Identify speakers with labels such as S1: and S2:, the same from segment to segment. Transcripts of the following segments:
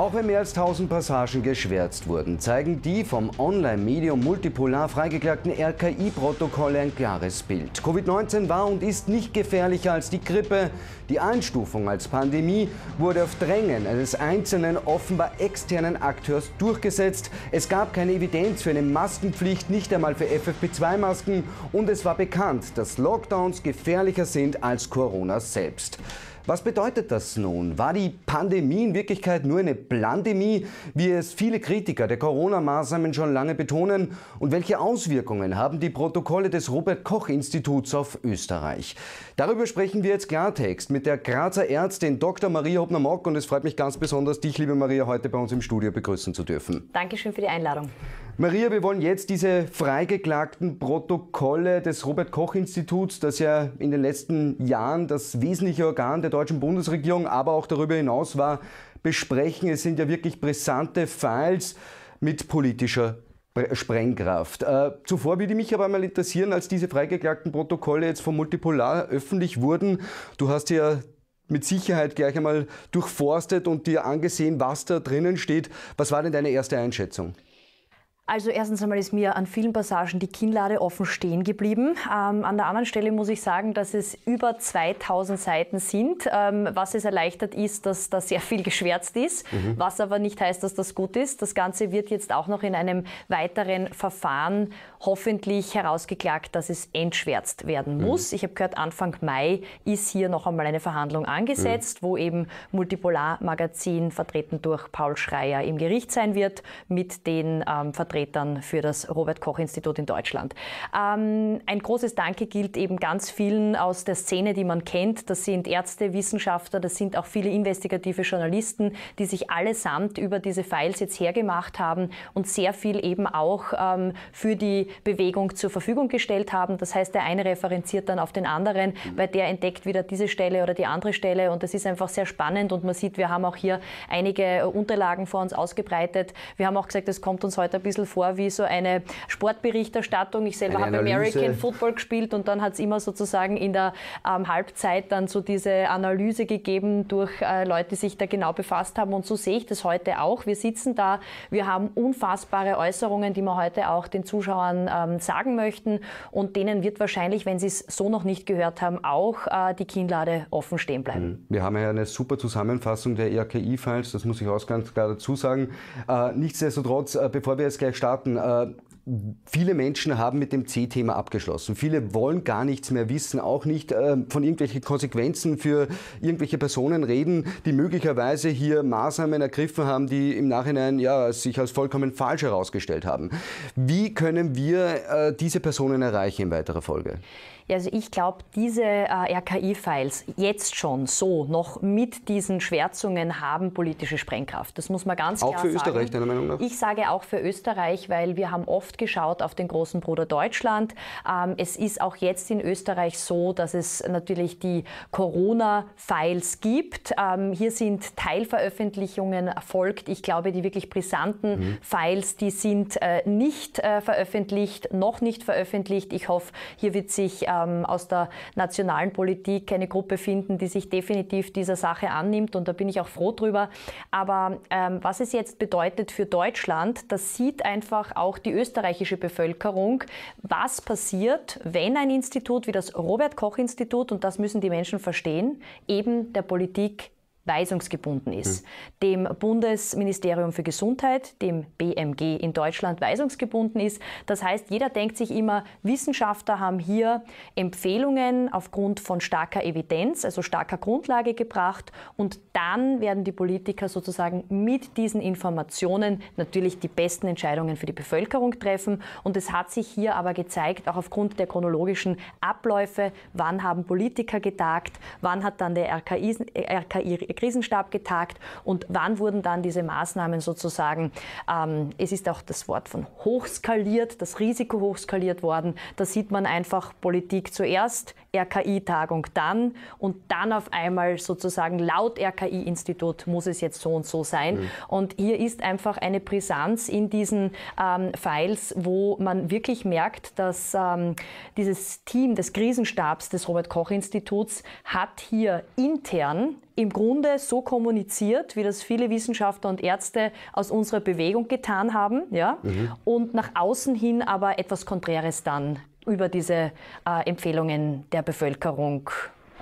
S1: Auch wenn mehr als 1000 Passagen geschwärzt wurden, zeigen die vom Online-Medium Multipolar freigeklagten RKI-Protokolle ein klares Bild. Covid-19 war und ist nicht gefährlicher als die Grippe. Die Einstufung als Pandemie wurde auf Drängen eines einzelnen, offenbar externen Akteurs durchgesetzt. Es gab keine Evidenz für eine Maskenpflicht, nicht einmal für FFP2-Masken. Und es war bekannt, dass Lockdowns gefährlicher sind als Corona selbst. Was bedeutet das nun? War die Pandemie in Wirklichkeit nur eine Pandemie, wie es viele Kritiker der Corona-Maßnahmen schon lange betonen? Und welche Auswirkungen haben die Protokolle des Robert Koch-Instituts auf Österreich? Darüber sprechen wir jetzt Klartext mit der Grazer Ärztin Dr. Maria Hobner-Mock und es freut mich ganz besonders, dich, liebe Maria, heute bei uns im Studio begrüßen zu dürfen.
S2: Dankeschön für die Einladung.
S1: Maria, wir wollen jetzt diese freigeklagten Protokolle des Robert-Koch-Instituts, das ja in den letzten Jahren das wesentliche Organ der deutschen Bundesregierung, aber auch darüber hinaus war, besprechen. Es sind ja wirklich brisante Files mit politischer Sprengkraft. Äh, zuvor würde mich aber einmal interessieren, als diese freigeklagten Protokolle jetzt vom Multipolar öffentlich wurden, du hast ja mit Sicherheit gleich einmal durchforstet und dir angesehen, was da drinnen steht. Was war denn deine erste Einschätzung?
S2: Also erstens einmal ist mir an vielen Passagen die Kinnlade offen stehen geblieben. Ähm, an der anderen Stelle muss ich sagen, dass es über 2000 Seiten sind. Ähm, was es erleichtert ist, dass da sehr viel geschwärzt ist, mhm. was aber nicht heißt, dass das gut ist. Das Ganze wird jetzt auch noch in einem weiteren Verfahren hoffentlich herausgeklagt, dass es entschwärzt werden mhm. muss. Mhm. Ich habe gehört, Anfang Mai ist hier noch einmal eine Verhandlung angesetzt, mhm. wo eben Multipolar Magazin vertreten durch Paul Schreier im Gericht sein wird mit den ähm, Vertretern Vertretern für das Robert-Koch-Institut in Deutschland. Ähm, ein großes Danke gilt eben ganz vielen aus der Szene, die man kennt. Das sind Ärzte, Wissenschaftler, das sind auch viele investigative Journalisten, die sich allesamt über diese Files jetzt hergemacht haben und sehr viel eben auch ähm, für die Bewegung zur Verfügung gestellt haben. Das heißt, der eine referenziert dann auf den anderen, weil der entdeckt wieder diese Stelle oder die andere Stelle und das ist einfach sehr spannend und man sieht, wir haben auch hier einige äh, Unterlagen vor uns ausgebreitet. Wir haben auch gesagt, es kommt uns heute ein bisschen vor wie so eine Sportberichterstattung. Ich selber habe American Football gespielt und dann hat es immer sozusagen in der ähm, Halbzeit dann so diese Analyse gegeben durch äh, Leute, die sich da genau befasst haben. Und so sehe ich das heute auch. Wir sitzen da, wir haben unfassbare Äußerungen, die wir heute auch den Zuschauern ähm, sagen möchten. Und denen wird wahrscheinlich, wenn sie es so noch nicht gehört haben, auch äh, die Kinnlade offen stehen bleiben.
S1: Mhm. Wir haben ja eine super Zusammenfassung der RKI-Files, e das muss ich auch ganz klar dazu sagen. Äh, nichtsdestotrotz, äh, bevor wir jetzt gleich starten. Äh, viele Menschen haben mit dem C-Thema abgeschlossen. Viele wollen gar nichts mehr wissen, auch nicht äh, von irgendwelchen Konsequenzen für irgendwelche Personen reden, die möglicherweise hier Maßnahmen ergriffen haben, die im Nachhinein ja, sich als vollkommen falsch herausgestellt haben. Wie können wir äh, diese Personen erreichen in weiterer Folge?
S2: Also ich glaube, diese äh, RKI-Files jetzt schon so noch mit diesen Schwärzungen haben politische Sprengkraft. Das muss man ganz auch klar sagen. Auch für Österreich, deiner Meinung nach? Ich sage auch für Österreich, weil wir haben oft oft geschaut auf den großen Bruder Deutschland. Ähm, es ist auch jetzt in Österreich so, dass es natürlich die Corona-Files gibt. Ähm, hier sind Teilveröffentlichungen erfolgt. Ich glaube, die wirklich brisanten mhm. Files, die sind äh, nicht äh, veröffentlicht, noch nicht veröffentlicht. Ich hoffe, hier wird sich ähm, aus der nationalen Politik eine Gruppe finden, die sich definitiv dieser Sache annimmt. Und da bin ich auch froh drüber. Aber was es jetzt bedeutet für Deutschland, das sieht einfach auch die Österreicher österreichische Bevölkerung, was passiert, wenn ein Institut wie das Robert Koch Institut, und das müssen die Menschen verstehen, eben der Politik weisungsgebunden ist. Hm. Dem Bundesministerium für Gesundheit, dem BMG in Deutschland weisungsgebunden ist. Das heißt, jeder denkt sich immer, Wissenschaftler haben hier Empfehlungen aufgrund von starker Evidenz, also starker Grundlage gebracht und dann werden die Politiker sozusagen mit diesen Informationen natürlich die besten Entscheidungen für die Bevölkerung treffen und es hat sich hier aber gezeigt, auch aufgrund der chronologischen Abläufe, wann haben Politiker getagt, wann hat dann der RKI, RKI Krisenstab getagt und wann wurden dann diese Maßnahmen sozusagen, ähm, es ist auch das Wort von hochskaliert, das Risiko hochskaliert worden. Da sieht man einfach Politik zuerst RKI-Tagung dann und dann auf einmal sozusagen laut RKI-Institut muss es jetzt so und so sein. Mhm. Und hier ist einfach eine Brisanz in diesen ähm, Files, wo man wirklich merkt, dass ähm, dieses Team des Krisenstabs des Robert-Koch-Instituts hat hier intern im Grunde so kommuniziert, wie das viele Wissenschaftler und Ärzte aus unserer Bewegung getan haben, ja, mhm. und nach außen hin aber etwas Konträres dann über diese äh, Empfehlungen der Bevölkerung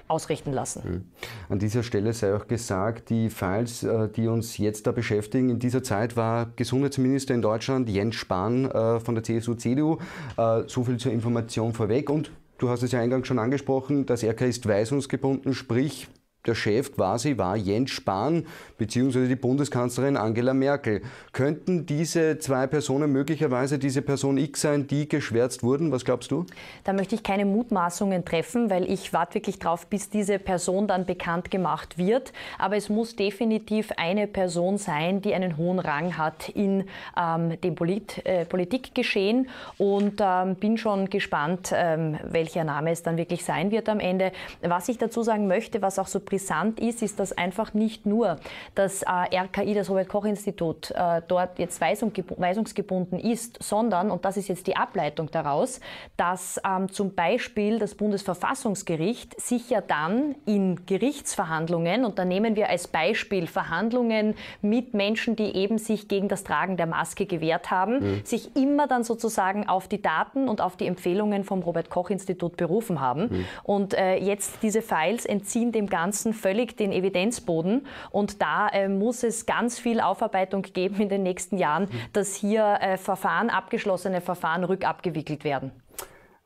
S1: ausrichten lassen. Mhm. An dieser Stelle sei auch gesagt, die Files, äh, die uns jetzt da beschäftigen, in dieser Zeit war Gesundheitsminister in Deutschland Jens Spahn äh, von der CSU-CDU. Äh, so viel zur Information vorweg und Du hast es ja eingangs schon angesprochen, das RK ist weisungsgebunden, sprich der Chef quasi war Jens Spahn bzw. die Bundeskanzlerin Angela Merkel. Könnten diese zwei Personen möglicherweise diese Person X sein, die geschwärzt wurden? Was glaubst du?
S2: Da möchte ich keine Mutmaßungen treffen, weil ich warte wirklich drauf, bis diese Person dann bekannt gemacht wird. Aber es muss definitiv eine Person sein, die einen hohen Rang hat in ähm, dem Polit äh, Politikgeschehen und ähm, bin schon gespannt, ähm, welcher Name es dann wirklich sein wird am Ende. Was ich dazu sagen möchte, was auch so brisant ist, ist, dass einfach nicht nur das äh, RKI, das Robert-Koch-Institut, äh, dort jetzt weisungsgebunden ist, sondern, und das ist jetzt die Ableitung daraus, dass ähm, zum Beispiel das Bundesverfassungsgericht sich ja dann in Gerichtsverhandlungen, und da nehmen wir als Beispiel Verhandlungen mit Menschen, die eben sich gegen das Tragen der Maske gewehrt haben, mhm. sich immer dann sozusagen auf die Daten und auf die Empfehlungen vom Robert-Koch-Institut berufen haben. Mhm. Und äh, jetzt diese Files entziehen dem Ganzen Ganzen völlig den Evidenzboden. Und da äh, muss es ganz viel Aufarbeitung geben in den nächsten Jahren, mhm. dass hier äh, Verfahren, abgeschlossene Verfahren rückabgewickelt werden.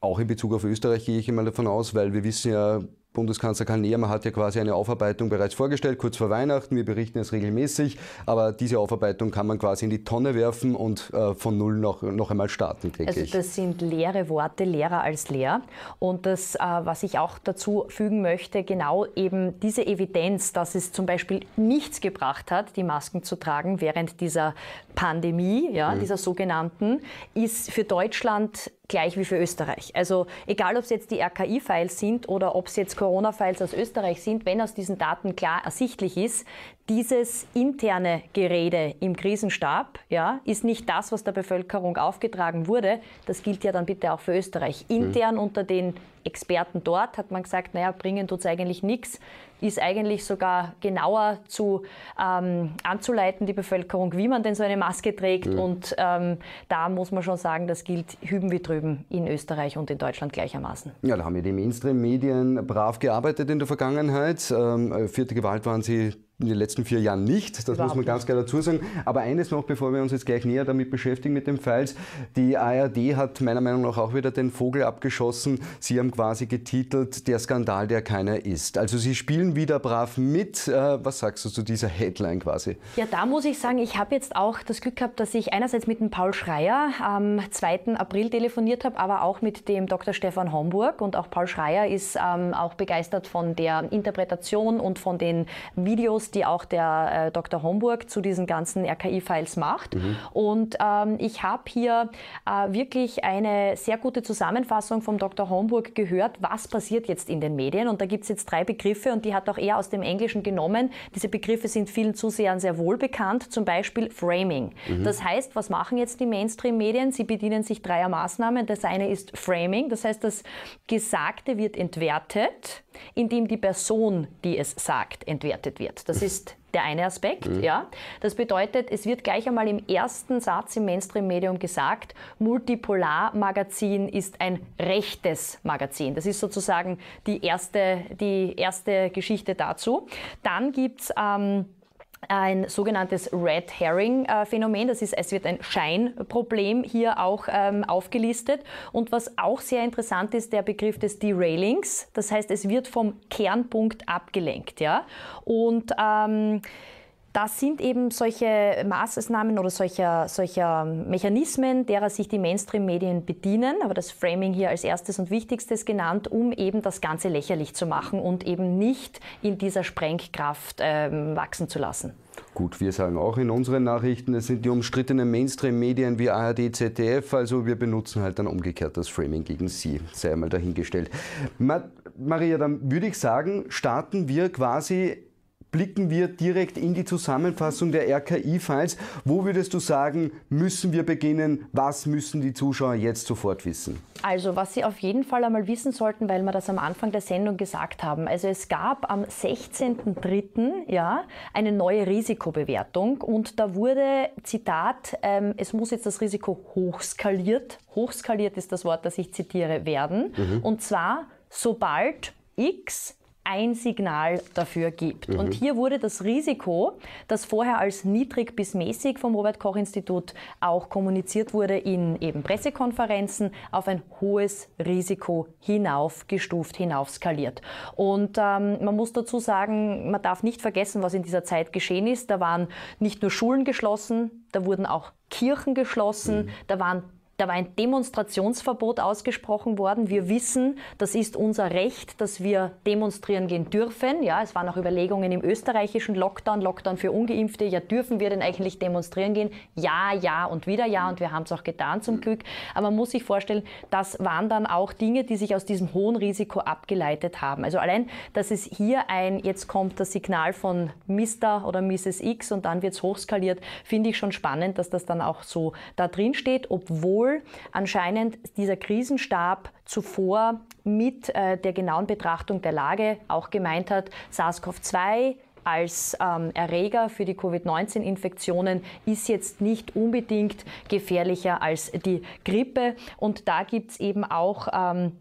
S1: Auch in Bezug auf Österreich gehe ich immer davon aus, weil wir wissen ja, Bundeskanzler Karl Nehammer hat ja quasi eine Aufarbeitung bereits vorgestellt, kurz vor Weihnachten. Wir berichten es regelmäßig, aber diese Aufarbeitung kann man quasi in die Tonne werfen und äh, von Null noch, noch einmal starten, denke also
S2: Das sind leere Worte, leerer als leer. Und das, äh, was ich auch dazu fügen möchte, genau eben diese Evidenz, dass es zum Beispiel nichts gebracht hat, die Masken zu tragen während dieser Pandemie, ja, mhm. dieser sogenannten, ist für Deutschland gleich wie für Österreich. Also egal, ob es jetzt die RKI-Files sind oder ob es jetzt Corona-Files aus Österreich sind, wenn aus diesen Daten klar ersichtlich ist, dieses interne Gerede im Krisenstab ja, ist nicht das, was der Bevölkerung aufgetragen wurde. Das gilt ja dann bitte auch für Österreich. Mhm. Intern unter den Experten dort hat man gesagt, naja, bringen tut es eigentlich nichts, ist eigentlich sogar genauer zu, ähm, anzuleiten, die Bevölkerung, wie man denn so eine Maske trägt. Ja. Mhm. Und ähm, da muss man schon sagen, das gilt hüben wie drüben in Österreich und in Deutschland gleichermaßen.
S1: Ja, da haben ja die Mainstream-Medien brav gearbeitet in der Vergangenheit. Ähm, für äh, Gewalt waren sie in den letzten vier Jahren nicht, das Überhaupt muss man ganz klar dazu sagen. Aber eines noch, bevor wir uns jetzt gleich näher damit beschäftigen mit den Files, die ARD hat meiner Meinung nach auch wieder den Vogel abgeschossen. Sie haben quasi getitelt, der Skandal, der keiner ist. Also sie spielen wieder brav mit. Äh, was sagst du zu dieser Headline quasi?
S2: Ja, da muss ich sagen, ich habe jetzt auch das Glück gehabt, dass ich einerseits mit dem Paul Schreier am 2. April telefoniert habe, aber auch mit dem Dr. Stefan Homburg. Und auch Paul Schreier ist ähm, auch begeistert von der Interpretation und von den Videos, die auch der äh, Dr. Homburg zu diesen ganzen RKI-Files macht. Mhm. Und ähm, ich habe hier äh, wirklich eine sehr gute Zusammenfassung vom Dr. Homburg gehört, was passiert jetzt in den Medien. Und da gibt es jetzt drei Begriffe und die hat auch er aus dem Englischen genommen. Diese Begriffe sind vielen Zusehern sehr wohl bekannt, zum Beispiel Framing. Mhm. Das heißt, was machen jetzt die Mainstream-Medien? Sie bedienen sich dreier Maßnahmen. Das eine ist Framing, das heißt, das Gesagte wird entwertet in dem die Person, die es sagt, entwertet wird. Das mhm. ist der eine Aspekt, mhm. ja. Das bedeutet, es wird gleich einmal im ersten Satz im Mainstream-Medium gesagt, Multipolar-Magazin ist ein rechtes Magazin. Das ist sozusagen die erste, die erste Geschichte dazu. Dann gibt's ähm, ein sogenanntes Red Herring äh, Phänomen. Das ist, es wird ein Scheinproblem hier auch ähm, aufgelistet. Und was auch sehr interessant ist, der Begriff des Derailings. Das heißt, es wird vom Kernpunkt abgelenkt. Ja? Und ähm, das sind eben solche Maßnahmen oder solche, solcher Mechanismen, derer sich die Mainstream-Medien bedienen, aber das Framing hier als erstes und wichtigstes genannt, um eben das Ganze lächerlich zu machen und eben nicht in dieser Sprengkraft ähm, wachsen zu lassen.
S1: Gut, wir sagen auch in unseren Nachrichten, es sind die umstrittenen Mainstream-Medien wie ARD, ZDF, also wir benutzen halt dann umgekehrt das Framing gegen sie, sei einmal dahingestellt. Ma Maria, dann würde ich sagen, starten wir quasi blicken wir direkt in die Zusammenfassung der RKI-Files. Wo würdest du sagen, müssen wir beginnen? Was müssen die Zuschauer jetzt sofort wissen?
S2: Also, was Sie auf jeden Fall einmal wissen sollten, weil wir das am Anfang der Sendung gesagt haben. Also, es gab am 16.03. Ja, eine neue Risikobewertung und da wurde, Zitat, ähm, es muss jetzt das Risiko hochskaliert, hochskaliert ist das Wort, das ich zitiere, werden. Mhm. Und zwar sobald X ein Signal dafür gibt. Mhm. Und hier wurde das Risiko, das vorher als niedrig bis mäßig vom Robert Koch Institut auch kommuniziert wurde in eben Pressekonferenzen, auf ein hohes Risiko hinaufgestuft, hinaufskaliert. Und ähm, man muss dazu sagen, man darf nicht vergessen, was in dieser Zeit geschehen ist. Da waren nicht nur Schulen geschlossen, da wurden auch Kirchen geschlossen, mhm. da waren da war ein Demonstrationsverbot ausgesprochen worden. Wir wissen, das ist unser Recht, dass wir demonstrieren gehen dürfen. Ja, es waren auch Überlegungen im österreichischen Lockdown, Lockdown für Ungeimpfte. Ja, dürfen wir denn eigentlich demonstrieren gehen? Ja, ja und wieder ja. Und wir haben es auch getan zum mhm. Glück. Aber man muss sich vorstellen, das waren dann auch Dinge, die sich aus diesem hohen Risiko abgeleitet haben. Also allein, dass es hier ein, jetzt kommt das Signal von Mr. oder Mrs. X und dann wird es hochskaliert, finde ich schon spannend, dass das dann auch so da drin steht, obwohl obwohl anscheinend dieser Krisenstab zuvor mit äh, der genauen Betrachtung der Lage auch gemeint hat, SARS-CoV-2 als ähm, Erreger für die Covid-19-Infektionen ist jetzt nicht unbedingt gefährlicher als die Grippe. Und da gibt es eben auch ähm,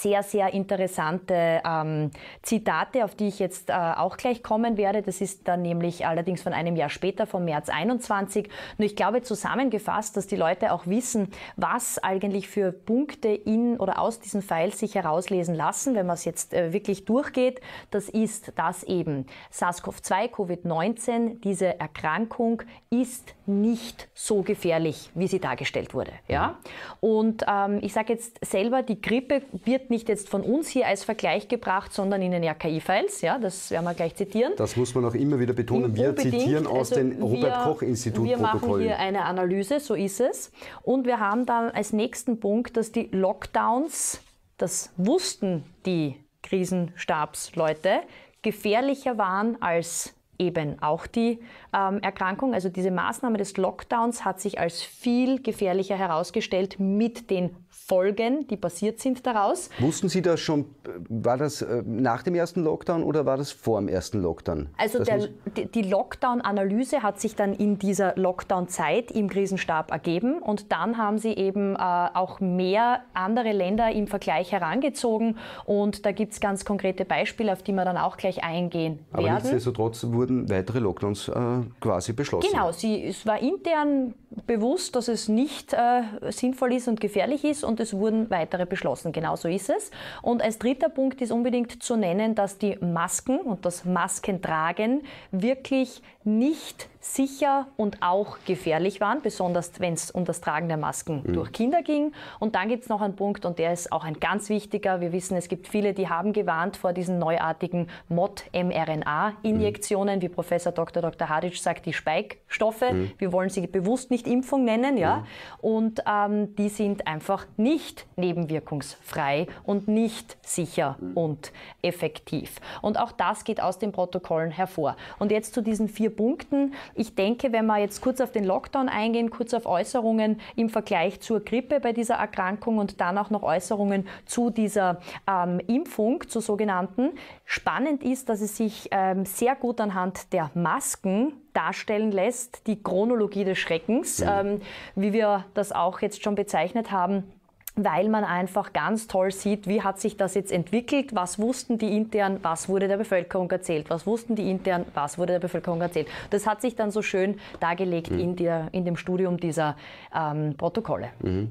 S2: sehr, sehr interessante ähm, Zitate, auf die ich jetzt äh, auch gleich kommen werde. Das ist dann nämlich allerdings von einem Jahr später, vom März 21. Nur ich glaube zusammengefasst, dass die Leute auch wissen, was eigentlich für Punkte in oder aus diesen Files sich herauslesen lassen, wenn man es jetzt äh, wirklich durchgeht. Das ist dass eben. SARS-CoV-2, Covid-19, diese Erkrankung ist nicht so gefährlich, wie sie dargestellt wurde. Ja? Und ähm, ich sage jetzt selber, die Grippe wird wird nicht jetzt von uns hier als Vergleich gebracht, sondern in den RKI-Files. Ja, das werden wir gleich zitieren.
S1: Das muss man auch immer wieder betonen. Wir zitieren aus also den Robert-Koch-Institut-Protokollen. Wir machen hier eine
S2: Analyse, so ist es. Und wir haben dann als nächsten Punkt, dass die Lockdowns, das wussten die Krisenstabsleute, gefährlicher waren als eben auch die ähm, Erkrankung, also diese Maßnahme des Lockdowns, hat sich als viel gefährlicher herausgestellt mit den Folgen, die passiert sind daraus.
S1: Wussten Sie das schon, war das äh, nach dem ersten Lockdown oder war das vor dem ersten Lockdown? Also der,
S2: die Lockdown-Analyse hat sich dann in dieser Lockdown-Zeit im Krisenstab ergeben und dann haben sie eben äh, auch mehr andere Länder im Vergleich herangezogen und da gibt es ganz konkrete Beispiele, auf die wir dann auch gleich eingehen Aber werden. Aber
S1: nichtsdestotrotz wurden weitere Lockdowns äh, quasi beschlossen. Genau,
S2: sie, es war intern bewusst, dass es nicht äh, sinnvoll ist und gefährlich ist und es wurden weitere beschlossen. Genauso ist es. Und als dritter Punkt ist unbedingt zu nennen, dass die Masken und das Maskentragen wirklich nicht sicher und auch gefährlich waren, besonders wenn es um das Tragen der Masken mhm. durch Kinder ging. Und dann gibt es noch einen Punkt und der ist auch ein ganz wichtiger. Wir wissen, es gibt viele, die haben gewarnt vor diesen neuartigen Mod-mRNA-Injektionen, mhm. wie Professor Dr. Dr. Hadic sagt, die Spike-Stoffe. Mhm. Wir wollen sie bewusst nicht nicht Impfung nennen, ja. Mhm. Und ähm, die sind einfach nicht nebenwirkungsfrei und nicht sicher mhm. und effektiv. Und auch das geht aus den Protokollen hervor. Und jetzt zu diesen vier Punkten. Ich denke, wenn wir jetzt kurz auf den Lockdown eingehen, kurz auf Äußerungen im Vergleich zur Grippe bei dieser Erkrankung und dann auch noch Äußerungen zu dieser ähm, Impfung, zur sogenannten. Spannend ist, dass es sich ähm, sehr gut anhand der Masken darstellen lässt, die Chronologie des Schreckens, mhm. ähm, wie wir das auch jetzt schon bezeichnet haben weil man einfach ganz toll sieht, wie hat sich das jetzt entwickelt, was wussten die intern, was wurde der Bevölkerung erzählt, was wussten die intern, was wurde der Bevölkerung erzählt. Das hat sich dann so schön dargelegt mhm. in, der, in dem Studium dieser ähm, Protokolle.
S1: Mhm.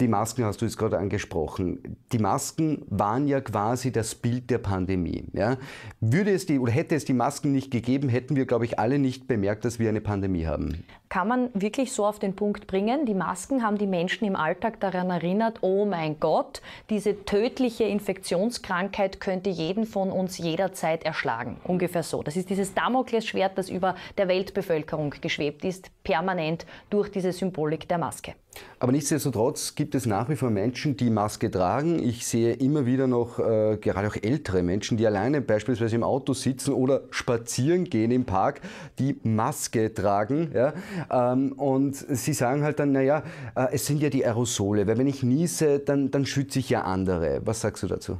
S1: Die Masken hast du jetzt gerade angesprochen. Die Masken waren ja quasi das Bild der Pandemie. Ja? Würde es die oder hätte es die Masken nicht gegeben, hätten wir, glaube ich, alle nicht bemerkt, dass wir eine Pandemie haben.
S2: Kann man wirklich so auf den Punkt bringen? Die Masken haben die Menschen im Alltag daran erinnert, oh mein Gott, diese tödliche Infektionskrankheit könnte jeden von uns jederzeit erschlagen. Ungefähr so. Das ist dieses Damoklesschwert, das über der Weltbevölkerung geschwebt ist, permanent durch diese Symbolik der Maske.
S1: Aber nichtsdestotrotz gibt gibt es nach wie vor Menschen, die Maske tragen. Ich sehe immer wieder noch äh, gerade auch ältere Menschen, die alleine beispielsweise im Auto sitzen oder spazieren gehen im Park, die Maske tragen. Ja? Ähm, und sie sagen halt dann, naja, äh, es sind ja die Aerosole, weil wenn ich niese, dann, dann schütze ich ja andere. Was sagst du dazu?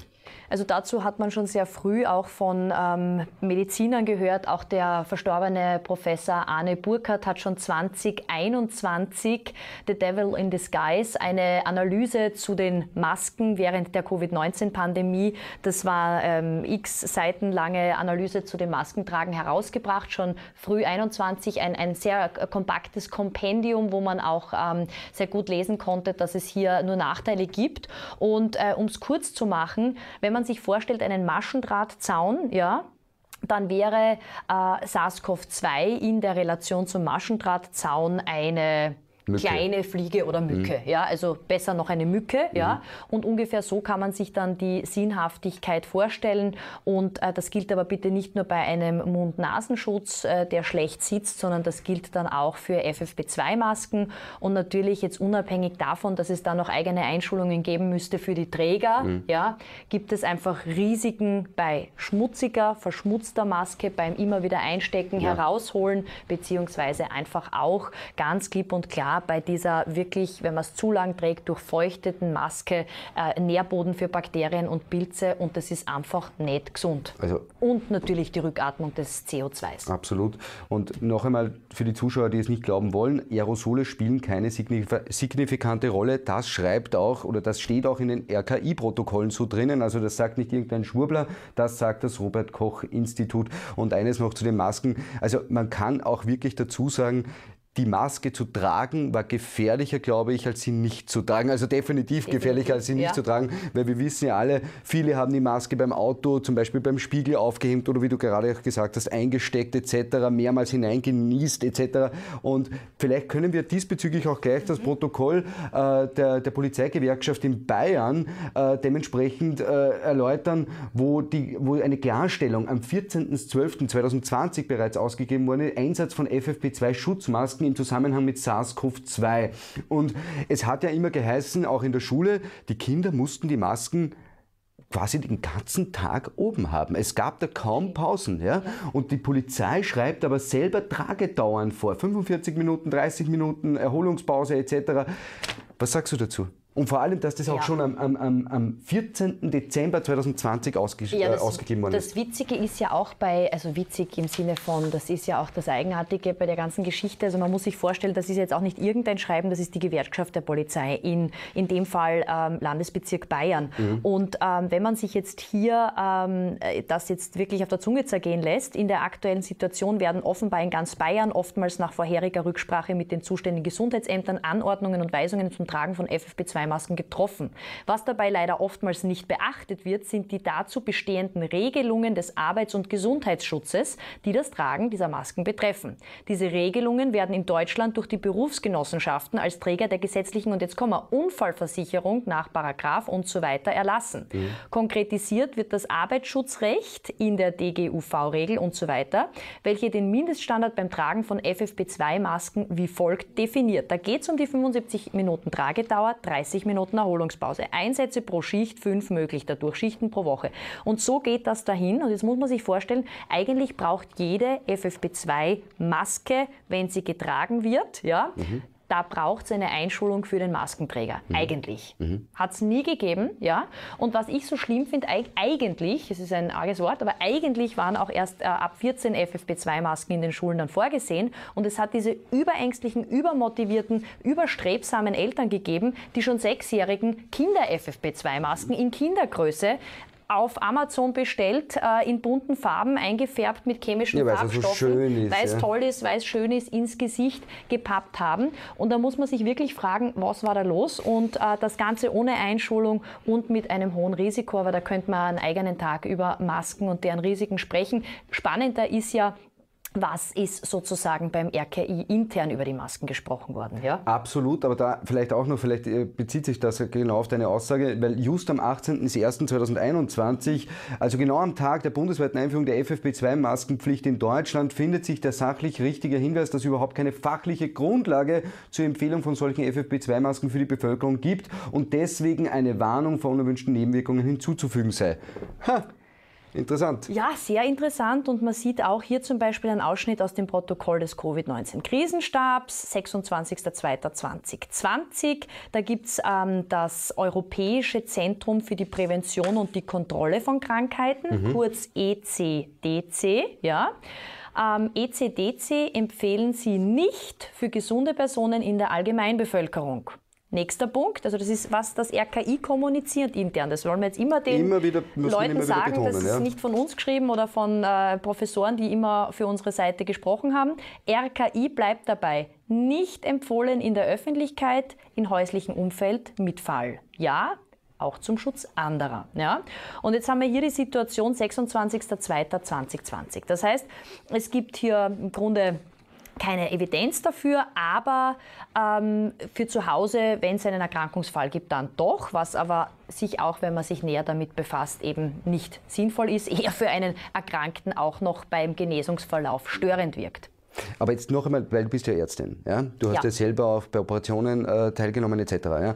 S2: Also dazu hat man schon sehr früh auch von ähm, Medizinern gehört. Auch der verstorbene Professor Arne Burkhardt hat schon 2021 The Devil in Disguise, eine Analyse zu den Masken während der Covid-19-Pandemie, das war ähm, x Seiten lange Analyse zu dem Maskentragen herausgebracht, schon früh 21, ein, ein sehr kompaktes Kompendium, wo man auch ähm, sehr gut lesen konnte, dass es hier nur Nachteile gibt. Und äh, um es kurz zu machen, wenn man man sich vorstellt, einen Maschendrahtzaun, ja, dann wäre äh, SARS-CoV-2 in der Relation zum Maschendrahtzaun eine Mücke. kleine Fliege oder Mücke. Mhm. Ja, also besser noch eine Mücke. Mhm. Ja, und ungefähr so kann man sich dann die Sinnhaftigkeit vorstellen. Und äh, das gilt aber bitte nicht nur bei einem Mund-Nasenschutz, äh, der schlecht sitzt, sondern das gilt dann auch für FFP2-Masken und natürlich jetzt unabhängig davon, dass es da noch eigene Einschulungen geben müsste für die Träger. Mhm. Ja, gibt es einfach Risiken bei schmutziger, verschmutzter Maske, beim immer wieder einstecken, ja. herausholen, beziehungsweise einfach auch ganz klipp und klar bei dieser wirklich, wenn man es zu lang trägt, durchfeuchteten Maske äh, Nährboden für Bakterien und Pilze und das ist einfach nicht
S1: gesund. Also
S2: und natürlich die Rückatmung des CO2s.
S1: Absolut. Und noch einmal für die Zuschauer, die es nicht glauben wollen, Aerosole spielen keine signifikante Rolle. Das schreibt auch oder das steht auch in den RKI-Protokollen so drinnen. Also das sagt nicht irgendein Schwurbler, das sagt das Robert Koch Institut. Und eines noch zu den Masken. Also man kann auch wirklich dazu sagen, die Maske zu tragen war gefährlicher, glaube ich, als sie nicht zu tragen. Also definitiv gefährlicher, als sie nicht zu tragen, weil wir wissen ja alle, viele haben die Maske beim Auto, zum Beispiel beim Spiegel aufgehängt oder wie du gerade auch gesagt hast, eingesteckt etc., mehrmals hineingenießt etc. Und vielleicht können wir diesbezüglich auch gleich das mhm. Protokoll äh, der, der, Polizeigewerkschaft in Bayern äh, dementsprechend äh, erläutern, wo, die, wo eine Klarstellung am 14.12.2020 bereits ausgegeben wurde, Einsatz von FFP2-Schutzmasken Masken im Zusammenhang mit SARS-CoV-2. Und es hat ja immer geheißen, auch in der Schule, die Kinder mussten die Masken quasi den ganzen Tag oben haben. Es gab da kaum Pausen. Ja? Und die Polizei schreibt aber selber Tragedauern vor. 45 Minuten, 30 Minuten, Erholungspause etc. Was sagst du dazu? Und vor allem, dass das auch ja. schon am, am, am 14. Dezember 2020 ausge ja, äh, das, ausgegeben worden das ist.
S2: Das Witzige ist ja auch bei, also witzig im Sinne von, das ist ja auch das Eigenartige bei der ganzen Geschichte. Also man muss sich vorstellen, das ist jetzt auch nicht irgendein Schreiben, das ist die Gewerkschaft der Polizei, in, in dem Fall ähm, Landesbezirk Bayern. Mhm. Und ähm, wenn man sich jetzt hier ähm, äh, das jetzt wirklich auf der Zunge zergehen lässt, in der aktuellen Situation werden offenbar in ganz Bayern oftmals nach vorheriger Rücksprache mit den zuständigen Gesundheitsämtern Anordnungen und Weisungen zum Tragen von FFP2 corona getroffen. Was dabei leider oftmals nicht beachtet wird, sind die dazu bestehenden Regelungen des Arbeits- und Gesundheitsschutzes, die das Tragen dieser Masken betreffen. Diese Regelungen werden in Deutschland durch die Berufsgenossenschaften als Träger der gesetzlichen und jetzt kommen wir, Unfallversicherung nach Paragraph und so weiter erlassen. Mhm. Konkretisiert wird das Arbeitsschutzrecht in der DGUV-Regel und so weiter, welche den Mindeststandard beim Tragen von FFP2-Masken wie folgt definiert. Da geht es um die 75 Minuten Tragedauer, 30 30 Minuten Erholungspause. Einsätze pro Schicht, fünf möglich, dadurch Schichten pro Woche. Und so geht das dahin. Und jetzt muss man sich vorstellen, eigentlich braucht jede FFP2-Maske, wenn sie getragen wird, ja, mhm da braucht es eine Einschulung für den Maskenträger. Mhm. Eigentlich. Mhm. Hat es nie gegeben, ja. Und was ich so schlimm finde, eigentlich, es ist ein arges Wort, aber eigentlich waren auch erst äh, ab 14 FFP2-Masken in den Schulen dann vorgesehen. Und es hat diese überängstlichen, übermotivierten, überstrebsamen Eltern gegeben, die schon sechsjährigen Kinder-FFP2-Masken in Kindergröße auf Amazon bestellt, äh, in bunten Farben eingefärbt mit chemischen ja, Farbstoffen, so weil es ja. toll ist, weil es schön ist, ins Gesicht gepappt haben. Und da muss man sich wirklich fragen, was war da los? Und äh, das Ganze ohne Einschulung und mit einem hohen Risiko, aber da könnte man einen eigenen Tag über Masken und deren Risiken sprechen. Spannender ist ja, was ist sozusagen beim RKI intern über die Masken gesprochen worden?
S1: Ja? Absolut, aber da vielleicht auch noch, vielleicht äh, bezieht sich das genau auf deine Aussage, weil just am 18.01.2021, also genau am Tag der bundesweiten Einführung der FFP2-Maskenpflicht in Deutschland, findet sich der sachlich richtige Hinweis, dass überhaupt keine fachliche Grundlage zur Empfehlung von solchen FFP2-Masken für die Bevölkerung gibt und deswegen eine Warnung vor unerwünschten Nebenwirkungen hinzuzufügen sei. Ha. Interessant.
S2: Ja, sehr interessant. Und man sieht auch hier zum Beispiel einen Ausschnitt aus dem Protokoll des Covid-19-Krisenstabs, 26.02.2020. Da gibt es ähm, das Europäische Zentrum für die Prävention und die Kontrolle von Krankheiten, mhm. kurz ECDC. Ja. Ähm, ECDC empfehlen sie nicht für gesunde Personen in der Allgemeinbevölkerung. Nächster Punkt, also das ist, was das RKI kommuniziert intern. Das wollen wir jetzt immer den immer wieder, Leuten immer sagen, betonen, das ja. ist nicht von uns geschrieben oder von äh, Professoren, die immer für unsere Seite gesprochen haben. RKI bleibt dabei. Nicht empfohlen in der Öffentlichkeit, in häuslichem Umfeld mit Fall. Ja, auch zum Schutz anderer. Ja? Und jetzt haben wir hier die Situation 26.02.2020. Das heißt, es gibt hier im Grunde keine Evidenz dafür, aber ähm, für zu Hause, wenn es einen Erkrankungsfall gibt, dann doch, was aber sich auch, wenn man sich näher damit befasst, eben nicht sinnvoll ist, eher für einen Erkrankten auch noch beim Genesungsverlauf störend wirkt.
S1: Aber jetzt noch einmal, weil du bist ja Ärztin, ja? du hast ja, ja selber auch bei Operationen äh, teilgenommen etc. Ja?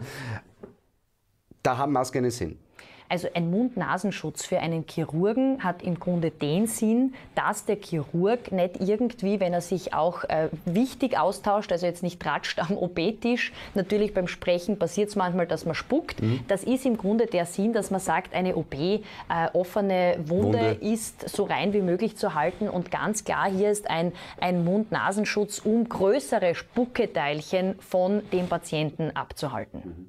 S1: Da haben Masken einen Sinn.
S2: Also ein Mund-Nasenschutz für einen Chirurgen hat im Grunde den Sinn, dass der Chirurg nicht irgendwie, wenn er sich auch äh, wichtig austauscht, also jetzt nicht ratscht am OP-Tisch, natürlich beim Sprechen passiert es manchmal, dass man spuckt. Mhm. Das ist im Grunde der Sinn, dass man sagt, eine OP, äh, offene Wunde, Wunde, ist so rein wie möglich zu halten und ganz klar, hier ist ein, ein Mund-Nasenschutz, um größere Spucketeilchen von dem Patienten abzuhalten. Mhm.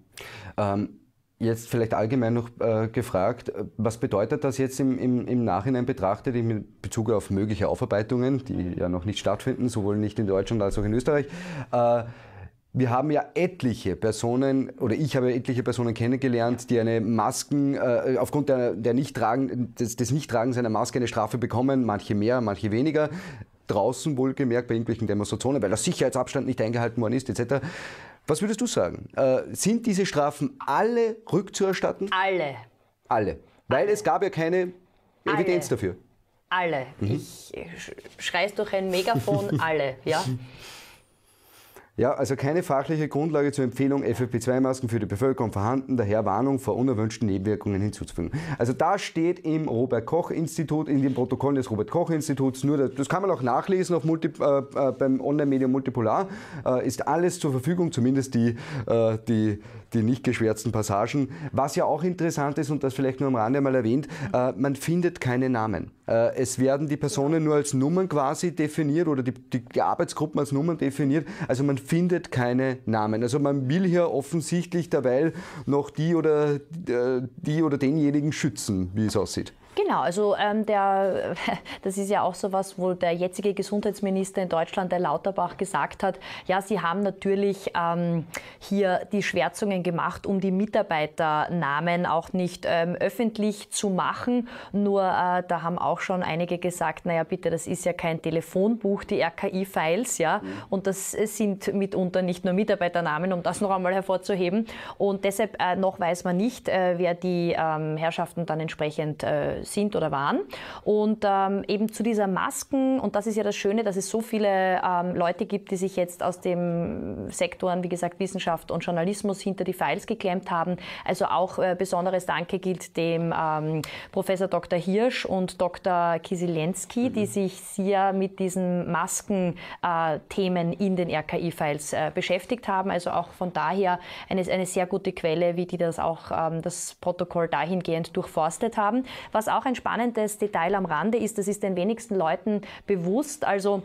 S1: Ähm Jetzt vielleicht allgemein noch äh, gefragt, was bedeutet das jetzt im, im, im Nachhinein betrachtet in Bezug auf mögliche Aufarbeitungen, die ja noch nicht stattfinden, sowohl nicht in Deutschland als auch in Österreich? Äh, wir haben ja etliche Personen oder ich habe etliche Personen kennengelernt, die eine Masken äh, aufgrund der, der Nichttragen, des, des Nichttragens einer Maske eine Strafe bekommen, manche mehr, manche weniger. Draußen wohlgemerkt bei irgendwelchen Demonstrationen, weil der Sicherheitsabstand nicht eingehalten worden ist, etc. Was würdest du sagen? Äh, sind diese Strafen alle rückzuerstatten? Alle. Alle. Weil alle. es gab ja keine alle. Evidenz dafür.
S2: Alle. Mhm. Ich schreie es durch ein Megafon, alle. Ja?
S1: Ja, also keine fachliche Grundlage zur Empfehlung, FFP2-Masken für die Bevölkerung vorhanden, daher Warnung vor unerwünschten Nebenwirkungen hinzuzufügen. Also da steht im Robert-Koch-Institut, in dem Protokoll des Robert-Koch-Instituts, nur das kann man auch nachlesen auf Multi, äh, äh, beim Online-Medium Multipolar, äh, ist alles zur Verfügung, zumindest die, äh, die, die nicht geschwärzten Passagen. Was ja auch interessant ist und das vielleicht nur am Rande mal erwähnt, äh, man findet keine Namen. Äh, es werden die Personen nur als Nummern quasi definiert oder die, die Arbeitsgruppen als Nummern definiert. Also man findet keine Namen. Also man will hier offensichtlich derweil noch die oder, äh, die oder denjenigen schützen, wie es aussieht.
S2: Genau, also ähm, der, das ist ja auch so was, wo der jetzige Gesundheitsminister in Deutschland, der Lauterbach, gesagt hat, ja, sie haben natürlich ähm, hier die Schwärzungen gemacht, um die Mitarbeiternamen auch nicht ähm, öffentlich zu machen. Nur äh, da haben auch schon einige gesagt, naja, bitte, das ist ja kein Telefonbuch, die RKI-Files, ja, mhm. und das sind mitunter nicht nur Mitarbeiternamen, um das noch einmal hervorzuheben. Und deshalb äh, noch weiß man nicht, äh, wer die ähm, Herrschaften dann entsprechend Äh, sind oder waren. Und ähm, eben zu dieser Masken, und das ist ja das Schöne, dass es so viele ähm, Leute gibt, die sich jetzt aus den Sektoren, wie gesagt, Wissenschaft und Journalismus hinter die Files geklemmt haben. Also auch äh, besonderes Danke gilt dem ähm, Professor Dr. Hirsch und Dr. Kisilenski, mhm. die sich sehr mit diesen Masken-Themen äh, in den RKI-Files äh, beschäftigt haben. Also auch von daher eine, eine sehr gute Quelle, wie die das auch ähm, das Protokoll dahingehend durchforstet haben. Was auch ein spannendes Detail am Rande ist, das ist den wenigsten Leuten bewusst. Also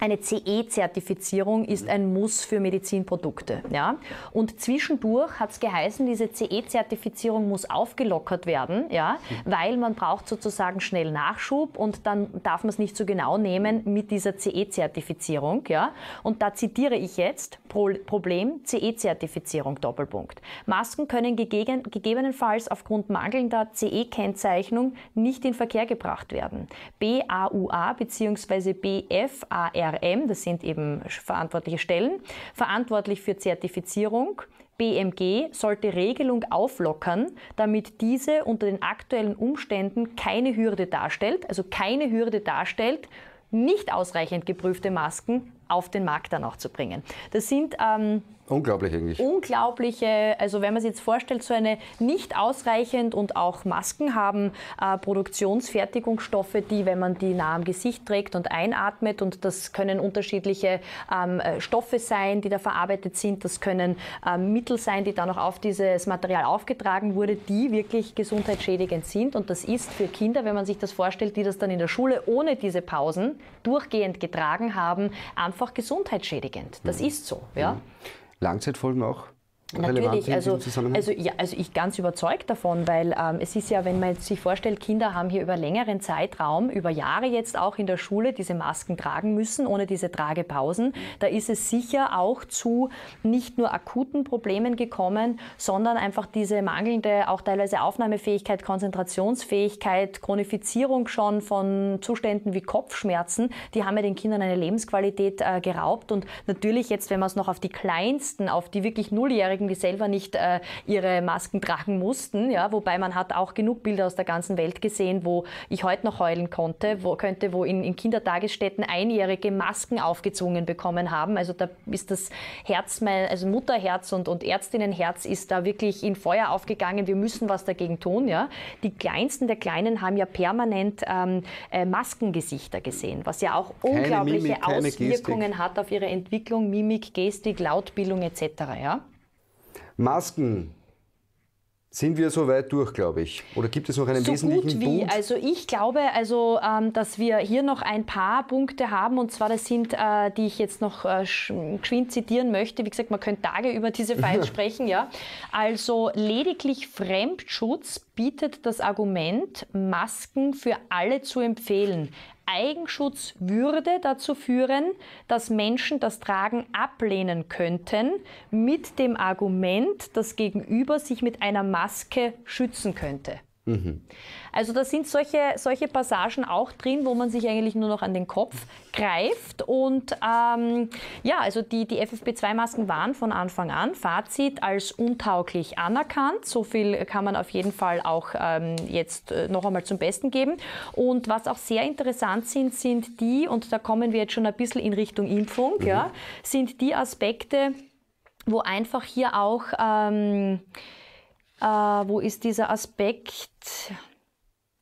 S2: eine CE-Zertifizierung ist mhm. ein Muss für Medizinprodukte. Ja? Und zwischendurch hat es geheißen, diese CE-Zertifizierung muss aufgelockert werden, ja? Mhm. weil man braucht sozusagen schnell Nachschub und dann darf man es nicht so genau nehmen mit dieser CE-Zertifizierung. Ja? Und da zitiere ich jetzt Pro Problem CE-Zertifizierung Doppelpunkt. Masken können gegeben, gegebenenfalls aufgrund mangelnder CE-Kennzeichnung nicht in Verkehr gebracht werden. BAUA bzw. BFAR CRM, das sind eben verantwortliche Stellen, verantwortlich für Zertifizierung, BMG sollte Regelung auflockern, damit diese unter den aktuellen Umständen keine Hürde darstellt, also keine Hürde darstellt, nicht ausreichend geprüfte Masken auf den Markt dann auch zu bringen. Das sind ähm,
S1: Unglaublich eigentlich.
S2: Unglaubliche, also wenn man sich jetzt vorstellt, so eine nicht ausreichend und auch Masken haben äh, Produktionsfertigungsstoffe, die, wenn man die nah am Gesicht trägt und einatmet, und das können unterschiedliche ähm, äh, Stoffe sein, die da verarbeitet sind, das können ähm, Mittel sein, die dann auch auf dieses Material aufgetragen wurde, die wirklich gesundheitsschädigend sind. Und das ist für Kinder, wenn man sich das vorstellt, die das dann in der Schule ohne diese Pausen durchgehend getragen haben, einfach einfach gesundheitsschädigend. Das mhm. ist so. Ja? Mhm.
S1: Langzeitfolgen auch? Natürlich, also, also, ja,
S2: also ich ganz überzeugt davon, weil ähm, es ist ja, wenn man sich vorstellt, Kinder haben hier über längeren Zeitraum, über Jahre jetzt auch in der Schule diese Masken tragen müssen, ohne diese Tragepausen, da ist es sicher auch zu nicht nur akuten Problemen gekommen, sondern einfach diese mangelnde, auch teilweise Aufnahmefähigkeit, Konzentrationsfähigkeit, Chronifizierung schon von Zuständen wie Kopfschmerzen, die haben ja den Kindern eine Lebensqualität äh, geraubt und natürlich jetzt, wenn man es noch auf die kleinsten, auf die wirklich Nulljährigen Angehörigen, selber nicht äh, ihre Masken tragen mussten. Ja? Wobei man hat auch genug Bilder aus der ganzen Welt gesehen, wo ich heute noch heulen konnte, wo könnte, wo in, in Kindertagesstätten Einjährige Masken aufgezwungen bekommen haben. Also da ist das Herz, mein, also Mutterherz und, und Ärztinnenherz ist da wirklich in Feuer aufgegangen. Wir müssen was dagegen tun. Ja? Die Kleinsten der Kleinen haben ja permanent ähm, äh, Maskengesichter gesehen, was ja auch keine unglaubliche Mimik, Auswirkungen hat auf ihre Entwicklung, Mimik, Gestik, Lautbildung etc. Ja?
S1: Masken. Sind wir soweit durch, glaube ich? Oder gibt es noch einen so wesentlichen Punkt? gut wie. Punkt?
S2: Also ich glaube, also, ähm, dass wir hier noch ein paar Punkte haben und zwar das sind, äh, die ich jetzt noch äh, geschwind zitieren möchte. Wie gesagt, man könnte Tage über diese Files sprechen, ja. Also lediglich Fremdschutz bietet das Argument, Masken für alle zu empfehlen. Eigenschutz würde dazu führen, dass Menschen das Tragen ablehnen könnten, mit dem Argument, dass gegenüber sich mit einer Maske schützen könnte. Mhm. Also da sind solche, solche Passagen auch drin, wo man sich eigentlich nur noch an den Kopf greift. Und ähm, ja, also die, die FFP2-Masken waren von Anfang an, Fazit, als untauglich anerkannt. So viel kann man auf jeden Fall auch ähm, jetzt äh, noch einmal zum Besten geben. Und was auch sehr interessant sind, sind die, und da kommen wir jetzt schon ein bisschen in Richtung Impfung, mhm. ja, sind die Aspekte, wo einfach hier auch... Ähm, äh, wo ist dieser Aspekt?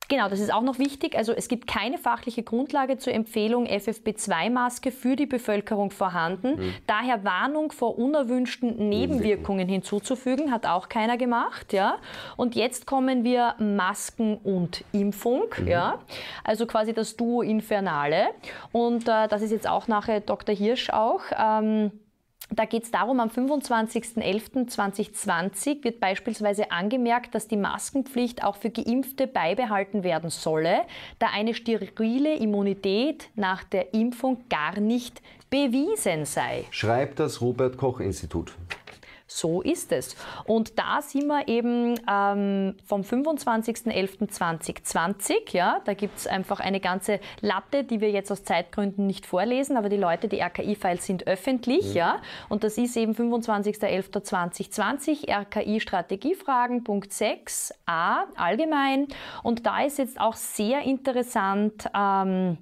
S2: Genau, das ist auch noch wichtig. Also es gibt keine fachliche Grundlage zur Empfehlung FFP2-Maske für die Bevölkerung vorhanden. Mhm. Daher Warnung vor unerwünschten Nebenwirkungen hinzuzufügen, hat auch keiner gemacht. Ja? Und jetzt kommen wir Masken und Impfung. Mhm. Ja? Also quasi das Duo Infernale. Und äh, das ist jetzt auch nachher Dr. Hirsch auch. Ähm, da geht es darum, am 25.11.2020 wird beispielsweise angemerkt, dass die Maskenpflicht auch für Geimpfte beibehalten werden solle, da eine sterile Immunität nach der Impfung gar nicht bewiesen sei.
S1: Schreibt das Robert Koch Institut.
S2: So ist es. Und da sind wir eben ähm, vom 25.11.2020, ja, da gibt es einfach eine ganze Latte, die wir jetzt aus Zeitgründen nicht vorlesen, aber die Leute, die RKI-Files sind öffentlich, mhm. ja, und das ist eben 25.11.2020, RKI-Strategiefragen, Punkt 6a, allgemein. Und da ist jetzt auch sehr interessant, ähm,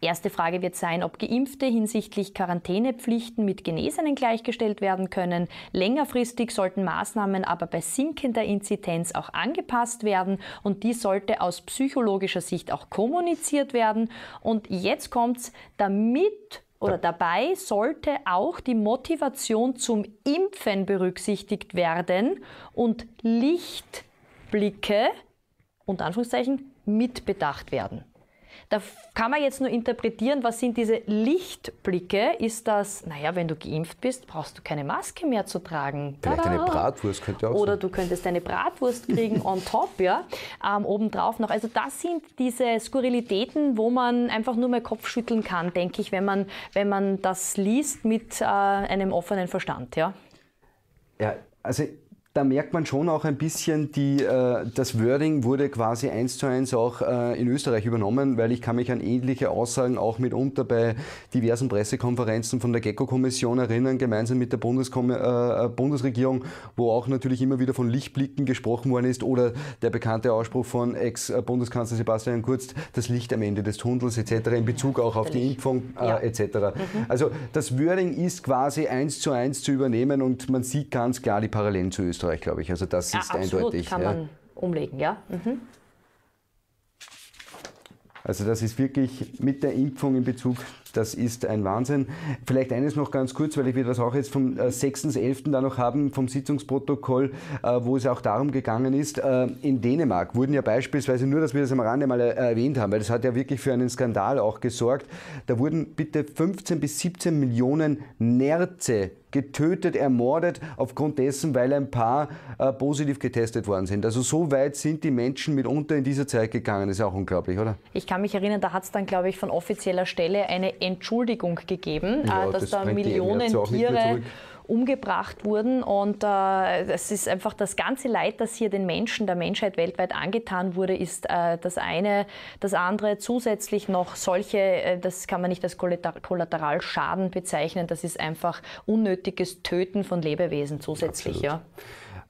S2: Erste Frage wird sein, ob Geimpfte hinsichtlich Quarantänepflichten mit Genesenen gleichgestellt werden können. Längerfristig sollten Maßnahmen aber bei sinkender Inzidenz auch angepasst werden und die sollte aus psychologischer Sicht auch kommuniziert werden. Und jetzt kommt's, damit oder dabei sollte auch die Motivation zum Impfen berücksichtigt werden und Lichtblicke und Anführungszeichen mitbedacht werden. Da kann man jetzt nur interpretieren, was sind diese Lichtblicke? Ist das, naja, wenn du geimpft bist, brauchst du keine Maske mehr zu tragen. Vielleicht eine
S1: Bratwurst könnte auch Oder
S2: sein. du könntest eine Bratwurst kriegen on top, ja, ähm, obendrauf noch. Also das sind diese Skurrilitäten, wo man einfach nur mal Kopf schütteln kann, denke ich, wenn man, wenn man das liest mit äh, einem offenen Verstand, ja.
S1: Ja, also da merkt man schon auch ein bisschen, die, äh, das Wording wurde quasi eins zu eins auch äh, in Österreich übernommen, weil ich kann mich an ähnliche Aussagen auch mitunter bei diversen Pressekonferenzen von der Gecko-Kommission erinnern, gemeinsam mit der Bundeskom äh, äh Bundesregierung, wo auch natürlich immer wieder von Lichtblicken gesprochen worden ist oder der bekannte Ausspruch von Ex-Bundeskanzler Sebastian Kurz, das Licht am Ende des Tunnels etc. in Bezug auch auf die Impfung äh, ja. etc. Mhm. Also das Wording ist quasi eins zu eins zu übernehmen und man sieht ganz klar die Parallelen zu Österreich. Österreich, glaube ich. Also das ja, ist absolut, eindeutig. kann ja. man
S2: umlegen, ja. Mhm.
S1: Also das ist wirklich mit der Impfung in Bezug, das ist ein Wahnsinn. Vielleicht eines noch ganz kurz, weil ich wir das auch jetzt vom 6.11. Äh, da noch haben, vom Sitzungsprotokoll, äh, wo es auch darum gegangen ist, äh, in Dänemark wurden ja beispielsweise, nur dass wir das am Rande mal erwähnt haben, weil das hat ja wirklich für einen Skandal auch gesorgt, da wurden bitte 15 bis 17 Millionen Nerze getötet, ermordet, aufgrund dessen, weil ein paar äh, positiv getestet worden sind. Also so weit sind die Menschen mitunter in dieser Zeit gegangen. Das ist auch unglaublich, oder? Ich
S2: kann mich erinnern, da hat es dann, glaube ich, von offizieller Stelle eine Entschuldigung gegeben, ja, äh, dass das da Millionen Tiere umgebracht wurden. Und äh, es ist einfach das ganze Leid, das hier den Menschen, der Menschheit weltweit angetan wurde, ist äh, das eine. Das andere zusätzlich noch solche, äh, das kann man nicht als Kollateralschaden bezeichnen, das ist einfach unnötiges Töten von Lebewesen zusätzlich. Absolut. Ja.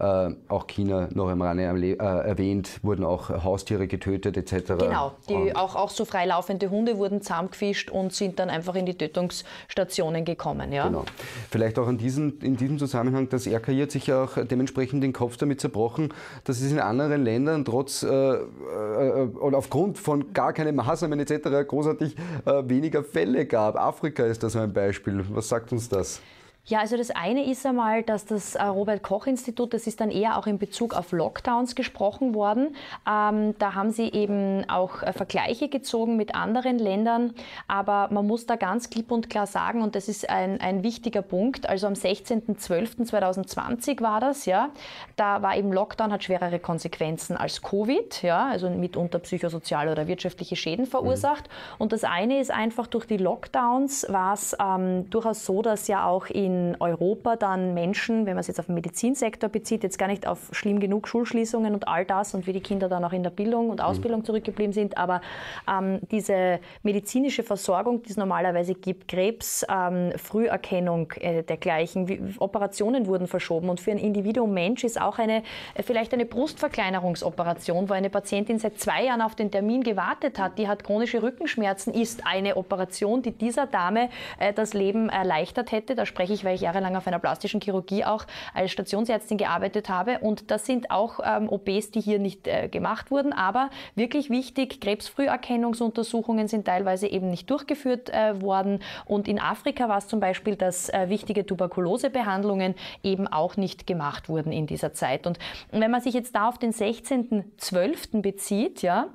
S1: Äh, auch China noch einmal äh, erwähnt, wurden auch Haustiere getötet etc. Genau, die,
S2: auch, auch so freilaufende Hunde wurden zusammengefischt und sind dann einfach in die Tötungsstationen gekommen. Ja? Genau.
S1: Vielleicht auch in diesem, in diesem Zusammenhang, das RKI hat sich ja auch dementsprechend den Kopf damit zerbrochen, dass es in anderen Ländern trotz äh, und äh, aufgrund von gar keinen Maßnahmen etc. großartig äh, weniger Fälle gab. Afrika ist das ein Beispiel. Was sagt uns das?
S2: Ja, also das eine ist einmal, dass das äh, Robert Koch Institut, das ist dann eher auch in Bezug auf Lockdowns gesprochen worden. Ähm, da haben sie eben auch äh, Vergleiche gezogen mit anderen Ländern, aber man muss da ganz klipp und klar sagen, und das ist ein, ein wichtiger Punkt, also am 16.12.2020 war das, ja, da war eben Lockdown, hat schwerere Konsequenzen als Covid, ja, also mitunter psychosoziale oder wirtschaftliche Schäden verursacht. Mhm. Und das eine ist einfach durch die Lockdowns war es ähm, durchaus so, dass ja auch in in Europa dann Menschen, wenn man es jetzt auf den Medizinsektor bezieht, jetzt gar nicht auf schlimm genug Schulschließungen und all das und wie die Kinder dann auch in der Bildung und mhm. Ausbildung mhm. zurückgeblieben sind, aber ähm, diese medizinische Versorgung, die es normalerweise gibt, Krebs, ähm, Früherkennung äh, dergleichen, wie, Operationen wurden verschoben und für ein Individuum Mensch ist auch eine, äh, vielleicht eine Brustverkleinerungsoperation, wo eine Patientin seit zwei Jahren auf den Termin gewartet hat, die hat chronische Rückenschmerzen, ist eine Operation, die dieser Dame äh, das Leben erleichtert hätte. Da spreche ich weil ich jahrelang auf einer plastischen Chirurgie auch als Stationsärztin gearbeitet habe. Und das sind auch ähm, OPs, die hier nicht äh, gemacht wurden. Aber wirklich wichtig, Krebsfrüherkennungsuntersuchungen sind teilweise eben nicht durchgeführt äh, worden. Und in Afrika war es zum Beispiel, dass äh, wichtige Tuberkulosebehandlungen eben auch nicht gemacht wurden in dieser Zeit. Und wenn man sich jetzt da auf den 16.12. bezieht, ja,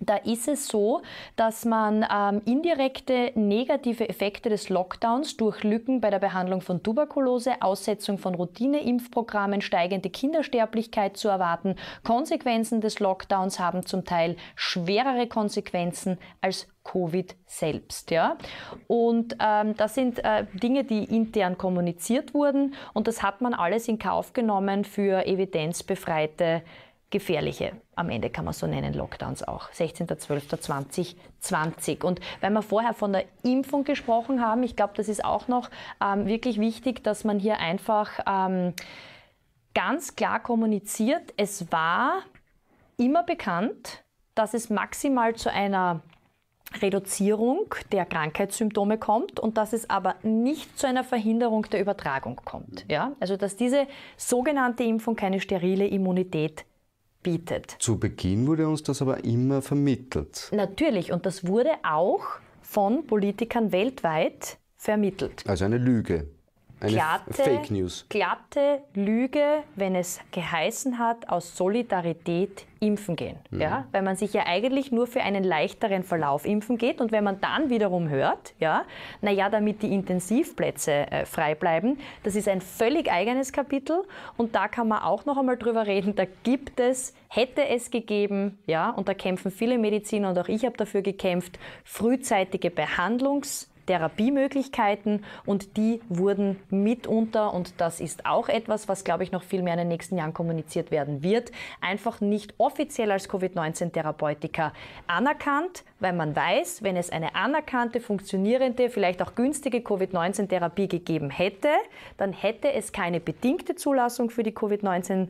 S2: da ist es so, dass man ähm, indirekte negative Effekte des Lockdowns durch Lücken bei der Behandlung von Tuberkulose, Aussetzung von Routineimpfprogrammen, steigende Kindersterblichkeit zu erwarten. Konsequenzen des Lockdowns haben zum Teil schwerere Konsequenzen als Covid selbst. Ja? Und ähm, das sind äh, Dinge, die intern kommuniziert wurden und das hat man alles in Kauf genommen für evidenzbefreite, gefährliche am Ende kann man so nennen, Lockdowns auch, 16.12.2020. Und weil wir vorher von der Impfung gesprochen haben, ich glaube, das ist auch noch ähm, wirklich wichtig, dass man hier einfach ähm, ganz klar kommuniziert, es war immer bekannt, dass es maximal zu einer Reduzierung der Krankheitssymptome kommt und dass es aber nicht zu einer Verhinderung der Übertragung kommt. Ja? Also dass diese sogenannte Impfung keine sterile Immunität bietet.
S1: Zu Beginn wurde uns das aber immer vermittelt.
S2: Natürlich, und das wurde auch von Politikern weltweit vermittelt.
S1: Also eine Lüge eine glatte, Fake News.
S2: Glatte Lüge, wenn es geheißen hat, aus Solidarität impfen gehen. Mhm. Ja? Weil man sich ja eigentlich nur für einen leichteren Verlauf impfen geht. Und wenn man dann wiederum hört, ja, naja, damit die Intensivplätze äh, frei bleiben, das ist ein völlig eigenes Kapitel. Und da kann man auch noch einmal drüber reden. Da gibt es, hätte es gegeben, ja, und da kämpfen viele Mediziner und auch ich habe dafür gekämpft, frühzeitige Behandlungs- Therapiemöglichkeiten und die wurden mitunter, und das ist auch etwas, was, glaube ich, noch viel mehr in den nächsten Jahren kommuniziert werden wird, einfach nicht offiziell als Covid-19-Therapeutika anerkannt, weil man weiß, wenn es eine anerkannte, funktionierende, vielleicht auch günstige Covid-19-Therapie gegeben hätte, dann hätte es keine bedingte Zulassung für die Covid-19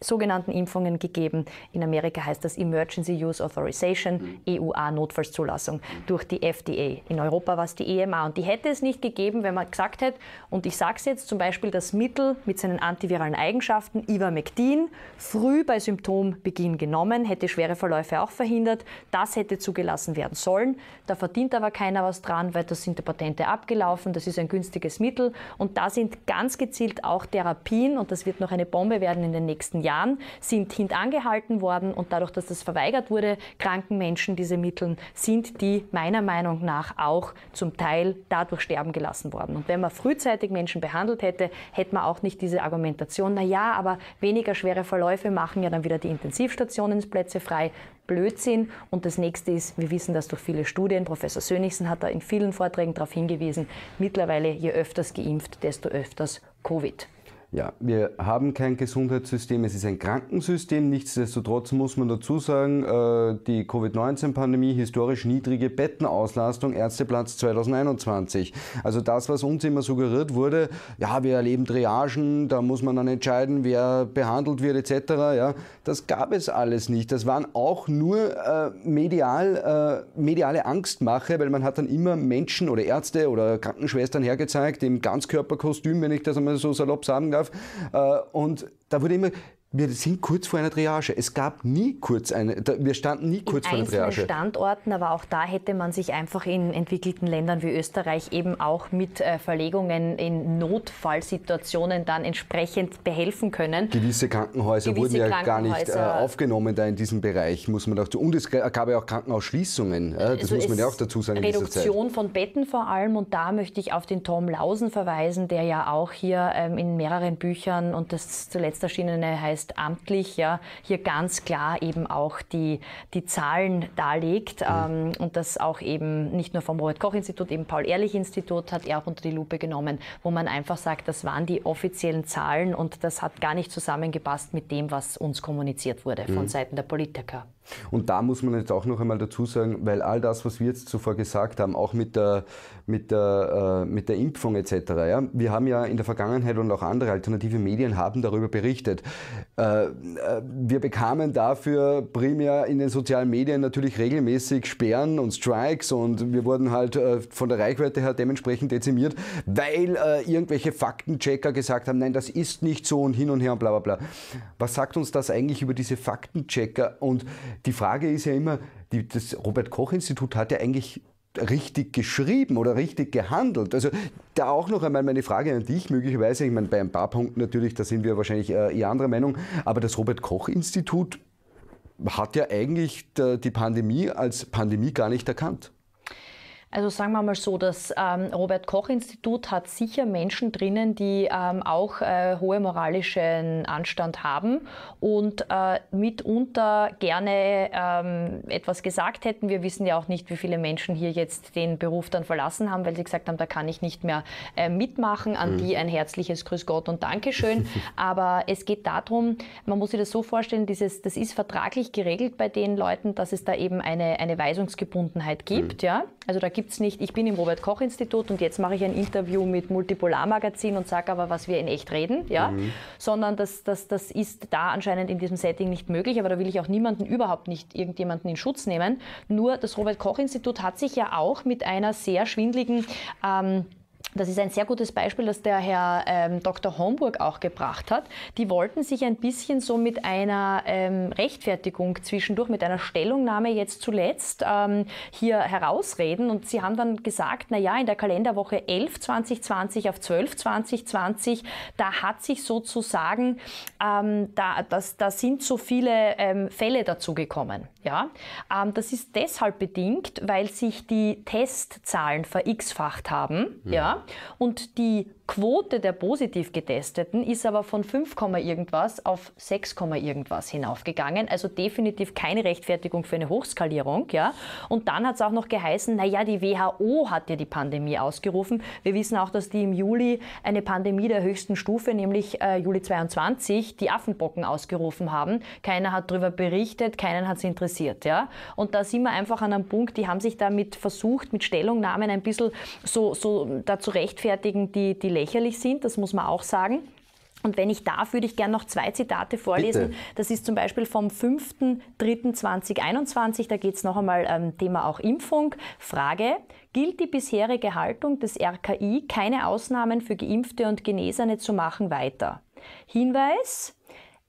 S2: sogenannten Impfungen gegeben. In Amerika heißt das Emergency Use Authorization, mhm. EUA-Notfallszulassung durch die FDA. In Europa war es die EMA und die hätte es nicht gegeben, wenn man gesagt hätte, und ich sage es jetzt zum Beispiel, das Mittel mit seinen antiviralen Eigenschaften, Ivermectin, früh bei Symptombeginn genommen, hätte schwere Verläufe auch verhindert, das hätte zugelassen werden sollen. Da verdient aber keiner was dran, weil das sind die Patente abgelaufen, das ist ein günstiges Mittel und da sind ganz gezielt auch Therapien und das wird noch eine Bombe werden in den nächsten Jahren Jahren sind hintangehalten worden und dadurch, dass das verweigert wurde, kranken Menschen diese Mittel sind, die meiner Meinung nach auch zum Teil dadurch sterben gelassen worden. Und wenn man frühzeitig Menschen behandelt hätte, hätte man auch nicht diese Argumentation, na ja, aber weniger schwere Verläufe machen ja dann wieder die Intensivstationenplätze frei. Blödsinn. Und das nächste ist, wir wissen das durch viele Studien. Professor Sönigsen hat da in vielen Vorträgen darauf hingewiesen, mittlerweile je öfters geimpft, desto öfters Covid.
S1: Ja, wir haben kein Gesundheitssystem, es ist ein Krankensystem. Nichtsdestotrotz muss man dazu sagen, äh, die Covid-19-Pandemie, historisch niedrige Bettenauslastung, Ärzteplatz 2021. Also das, was uns immer suggeriert wurde, ja, wir erleben Triagen, da muss man dann entscheiden, wer behandelt wird etc. Ja, das gab es alles nicht. Das waren auch nur äh, medial, äh, mediale Angstmache, weil man hat dann immer Menschen oder Ärzte oder Krankenschwestern hergezeigt im Ganzkörperkostüm, wenn ich das einmal so salopp sagen darf darf. Äh, und da wurde immer wir sind kurz vor einer Triage. Es gab nie kurz eine, wir standen nie kurz in vor einer Triage.
S2: Standorten, aber auch da hätte man sich einfach in entwickelten Ländern wie Österreich eben auch mit äh, Verlegungen in Notfallsituationen dann entsprechend behelfen können.
S1: Gewisse Krankenhäuser Gewisse wurden ja Krankenhäuser gar nicht äh, aufgenommen da in diesem Bereich, muss man auch zu. Und es gab ja auch Krankenhausschließungen, das also muss man ja auch dazu sagen. Reduktion
S2: von Betten vor allem und da möchte ich auf den Tom Lausen verweisen, der ja auch hier ähm, in mehreren Büchern und das zuletzt erschienene heißt heißt amtlich, ja, hier ganz klar eben auch die, die Zahlen darlegt mhm. ähm, und das auch eben nicht nur vom Robert-Koch-Institut, eben Paul-Ehrlich-Institut hat er auch unter die Lupe genommen, wo man einfach sagt, das waren die offiziellen Zahlen und das hat gar nicht zusammengepasst mit dem, was uns kommuniziert wurde von mhm. Seiten der Politiker.
S1: Und da muss man jetzt auch noch einmal dazu sagen, weil all das, was wir jetzt zuvor gesagt haben, auch mit der, mit der, äh, mit der Impfung etc., ja, wir haben ja in der Vergangenheit und auch andere alternative Medien haben darüber berichtet. Äh, äh, wir bekamen dafür primär in den sozialen Medien natürlich regelmäßig Sperren und Strikes und wir wurden halt äh, von der Reichweite her dementsprechend dezimiert, weil äh, irgendwelche Faktenchecker gesagt haben, nein, das ist nicht so und hin und her und bla bla bla. Was sagt uns das eigentlich über diese Faktenchecker und die Frage ist ja immer, die, das Robert-Koch-Institut hat ja eigentlich richtig geschrieben oder richtig gehandelt. Also da auch noch einmal meine Frage an dich möglicherweise. Ich meine, bei ein paar Punkten natürlich, da sind wir wahrscheinlich äh, eher anderer Meinung, aber das Robert Koch Institut hat ja eigentlich äh, die Pandemie als Pandemie gar nicht erkannt.
S2: Also sagen wir mal so, das ähm, Robert Koch-Institut hat sicher Menschen drinnen, die ähm, auch äh, hohe moralischen Anstand haben und äh, mitunter gerne ähm, etwas gesagt hätten. Wir wissen ja auch nicht, wie viele Menschen hier jetzt den Beruf dann verlassen haben, weil sie gesagt haben, da kann ich nicht mehr äh, mitmachen. An mhm. die ein herzliches Grüß Gott und Dankeschön. Aber es geht darum, man muss sich das so vorstellen, dieses, das ist vertraglich geregelt bei den Leuten, dass es da eben eine, eine Weisungsgebundenheit gibt. Mhm. Ja? Also da gibt gibt es nicht, ich bin im Robert-Koch-Institut und jetzt mache ich ein Interview mit Multipolar-Magazin und sage aber, was wir in echt reden, ja? Mhm. sondern das, das, das ist da anscheinend in diesem Setting nicht möglich, aber da will ich auch niemanden, überhaupt nicht irgendjemanden in Schutz nehmen. Nur das Robert-Koch-Institut hat sich ja auch mit einer sehr schwindligen ähm, das ist ein sehr gutes Beispiel, das der Herr ähm, Dr. Homburg auch gebracht hat. Die wollten sich ein bisschen so mit einer ähm, Rechtfertigung zwischendurch, mit einer Stellungnahme jetzt zuletzt ähm, hier herausreden. Und sie haben dann gesagt, na ja, in der Kalenderwoche 11 2020 auf 12 2020, da hat sich sozusagen, ähm, da, das, da sind so viele ähm, Fälle dazugekommen. Ja? Ähm, das ist deshalb bedingt, weil sich die Testzahlen verx-facht haben. Hm. ja. ja. Und die Quote der positiv Getesteten ist aber von 5, irgendwas auf 6, irgendwas hinaufgegangen. Also definitiv keine Rechtfertigung für eine Hochskalierung. Ja? Und dann hat es auch noch geheißen, naja, die WHO hat ja die Pandemie ausgerufen. Wir wissen auch, dass die im Juli eine Pandemie der höchsten Stufe, nämlich äh, Juli 22, die Affenbocken ausgerufen haben. Keiner hat darüber berichtet, keinen hat es interessiert. Ja? Und da sind wir einfach an einem Punkt, die haben sich damit versucht, mit Stellungnahmen ein bisschen so, so dazu rechtfertigen, die, die lächerlich sind, das muss man auch sagen. Und wenn ich darf, würde ich gerne noch zwei Zitate vorlesen. Bitte. Das ist zum Beispiel vom 5.3.2021, da geht es noch einmal ähm, Thema auch Impfung. Frage, gilt die bisherige Haltung des RKI, keine Ausnahmen für geimpfte und Genesene zu machen, weiter? Hinweis,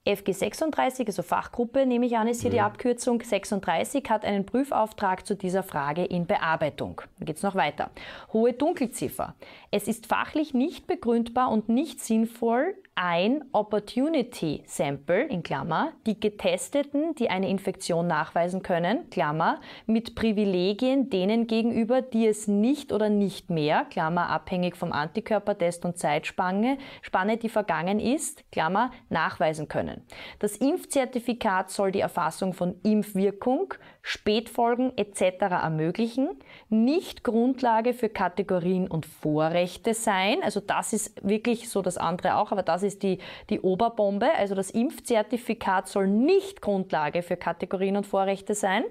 S2: FG36, also Fachgruppe, nehme ich an, ist hier mhm. die Abkürzung. 36 hat einen Prüfauftrag zu dieser Frage in Bearbeitung. Dann geht es noch weiter. Hohe Dunkelziffer. Es ist fachlich nicht begründbar und nicht sinnvoll, ein Opportunity Sample in Klammer, die Getesteten, die eine Infektion nachweisen können, Klammer, mit Privilegien denen gegenüber, die es nicht oder nicht mehr, Klammer, abhängig vom Antikörpertest und Zeitspanne, Spanne, die vergangen ist, Klammer, nachweisen können können. Das Impfzertifikat soll die Erfassung von Impfwirkung, Spätfolgen etc. ermöglichen, nicht Grundlage für Kategorien und Vorrechte sein. Also das ist wirklich so das andere auch, aber das ist die, die Oberbombe. Also das Impfzertifikat soll nicht Grundlage für Kategorien und Vorrechte sein.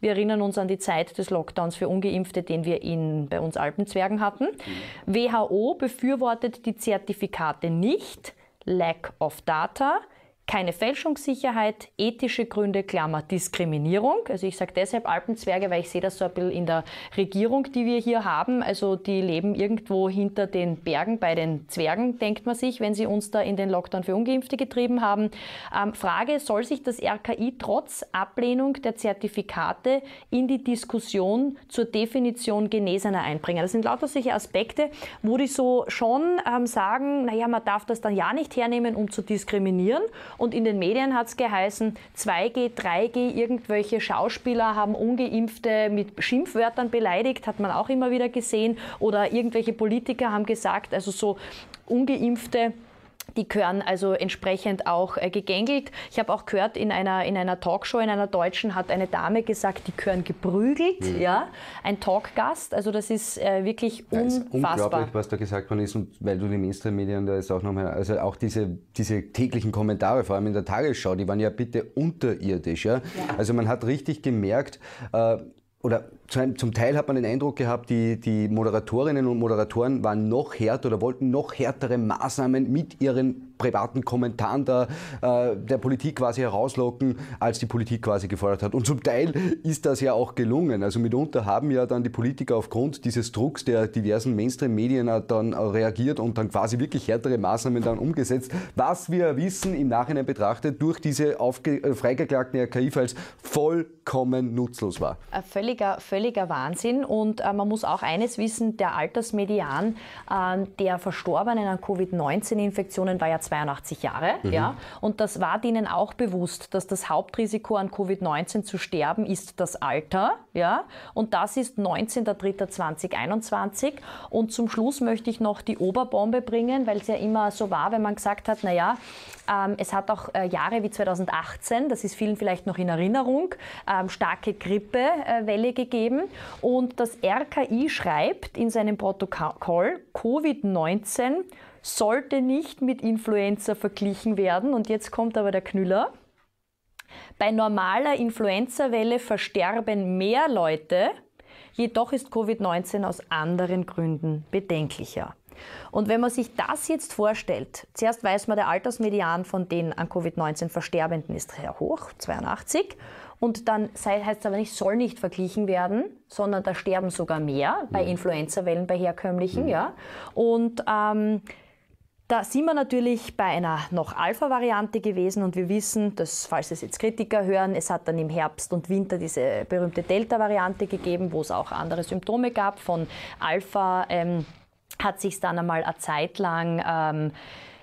S2: Wir erinnern uns an die Zeit des Lockdowns für Ungeimpfte, den wir in, bei uns Alpenzwergen hatten. Mhm. WHO befürwortet die Zertifikate nicht. Lack of Data, keine Fälschungssicherheit, ethische Gründe, Klammer, Diskriminierung. Also ich sage deshalb Alpenzwerge, weil ich sehe das so ein bisschen in der Regierung, die wir hier haben. Also die leben irgendwo hinter den Bergen bei den Zwergen, denkt man sich, wenn sie uns da in den Lockdown für Ungeimpfte getrieben haben. Ähm, Frage, soll sich das RKI trotz Ablehnung der Zertifikate in die Diskussion zur Definition Genesener einbringen? Das sind lauter solche Aspekte, wo die so schon ähm, sagen, naja, man darf das dann ja nicht hernehmen, um zu diskriminieren. Und in den Medien hat es geheißen, 2G, 3G, irgendwelche Schauspieler haben ungeimpfte mit Schimpfwörtern beleidigt, hat man auch immer wieder gesehen. Oder irgendwelche Politiker haben gesagt, also so ungeimpfte die gehören also entsprechend auch äh, gegängelt. Ich habe auch gehört, in einer, in einer Talkshow, in einer deutschen, hat eine Dame gesagt, die gehören geprügelt. Mhm. Ja? Ein Talkgast, also das ist äh, wirklich ja, unfassbar. Ist unglaublich,
S1: was da gesagt worden ist und weil du die Mainstream-Medien da ist auch nochmal, also auch diese, diese täglichen Kommentare, vor allem in der Tagesschau, die waren ja bitte unterirdisch. Ja? ja. Also man hat richtig gemerkt, äh, oder zum Teil hat man den Eindruck gehabt, die, die Moderatorinnen und Moderatoren waren noch härter oder wollten noch härtere Maßnahmen mit ihren privaten Kommentaren der, äh, der Politik quasi herauslocken, als die Politik quasi gefordert hat. Und zum Teil ist das ja auch gelungen. Also mitunter haben ja dann die Politiker aufgrund dieses Drucks der diversen Mainstream-Medien dann reagiert und dann quasi wirklich härtere Maßnahmen dann umgesetzt, was wir wissen im Nachhinein betrachtet durch diese äh, freigeklagten RKI-Files vollkommen nutzlos war.
S2: Ein völliger, völliger völliger Wahnsinn. Und äh, man muss auch eines wissen, der Altersmedian äh, der Verstorbenen an Covid-19-Infektionen war ja 82 Jahre. Mhm. Ja? Und das war denen auch bewusst, dass das Hauptrisiko an Covid-19 zu sterben ist das Alter. Ja? Und das ist 19.03.2021. Und zum Schluss möchte ich noch die Oberbombe bringen, weil es ja immer so war, wenn man gesagt hat, naja, ähm, es hat auch äh, Jahre wie 2018, das ist vielen vielleicht noch in Erinnerung, ähm, starke Grippewelle gegeben gegeben. Und das RKI schreibt in seinem Protokoll, Covid-19 sollte nicht mit Influenza verglichen werden. Und jetzt kommt aber der Knüller. Bei normaler Influenza-Welle versterben mehr Leute, jedoch ist Covid-19 aus anderen Gründen bedenklicher. Und wenn man sich das jetzt vorstellt, zuerst weiß man, der Altersmedian von den an Covid-19 Versterbenden ist sehr hoch, 82, und dann heißt es aber nicht, soll nicht verglichen werden, sondern da sterben sogar mehr bei mhm. Influenza-Wellen, bei herkömmlichen. Mhm. Ja. Und ähm, da sind wir natürlich bei einer noch Alpha-Variante gewesen und wir wissen, dass, falls es jetzt Kritiker hören, es hat dann im Herbst und Winter diese berühmte Delta-Variante gegeben, wo es auch andere Symptome gab. Von Alpha ähm, hat sich dann einmal eine Zeit lang ähm,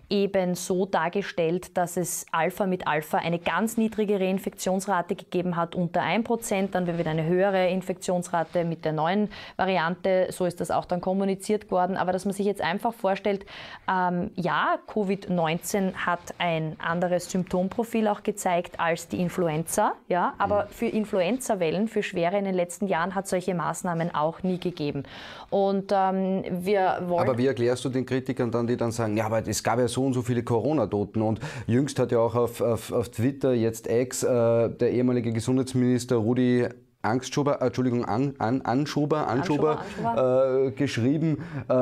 S2: eben so dargestellt, dass es Alpha mit Alpha eine ganz niedrige Reinfektionsrate gegeben hat unter 1%, dann wieder eine höhere Infektionsrate mit der neuen Variante, so ist das auch dann kommuniziert worden, aber dass man sich jetzt einfach vorstellt, ähm, ja, Covid-19 hat ein anderes Symptomprofil auch gezeigt als die Influenza, ja, aber mhm. für Influenza-Wellen, für schwere in den letzten Jahren hat solche Maßnahmen auch nie gegeben. Und ähm, wir wollen... Aber
S1: wie erklärst du den Kritikern dann, die dann sagen, ja, aber es gab ja so und so viele Corona-Toten. Und jüngst hat ja auch auf, auf, auf Twitter jetzt ex äh, der ehemalige Gesundheitsminister Rudi Angstschuber, äh, Entschuldigung, An, An, Anschuber, Anschuber, Anschuber äh, geschrieben, äh,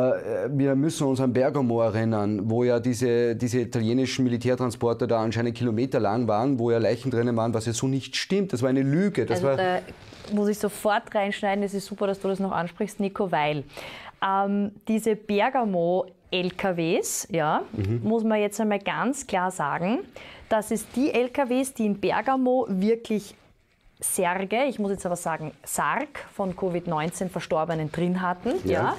S1: wir müssen uns an Bergamo erinnern, wo ja diese, diese italienischen Militärtransporter da anscheinend kilometerlang waren, wo ja Leichen drinnen waren, was ja so nicht stimmt. Das war eine Lüge. Das also war da
S2: muss ich sofort reinschneiden, es ist super, dass du das noch ansprichst, Nico, weil ähm, diese Bergamo LKWs, ja, mhm. muss man jetzt einmal ganz klar sagen, dass es die LKWs, die in Bergamo wirklich Särge, ich muss jetzt aber sagen, Sarg von Covid-19 Verstorbenen drin hatten, ja. ja.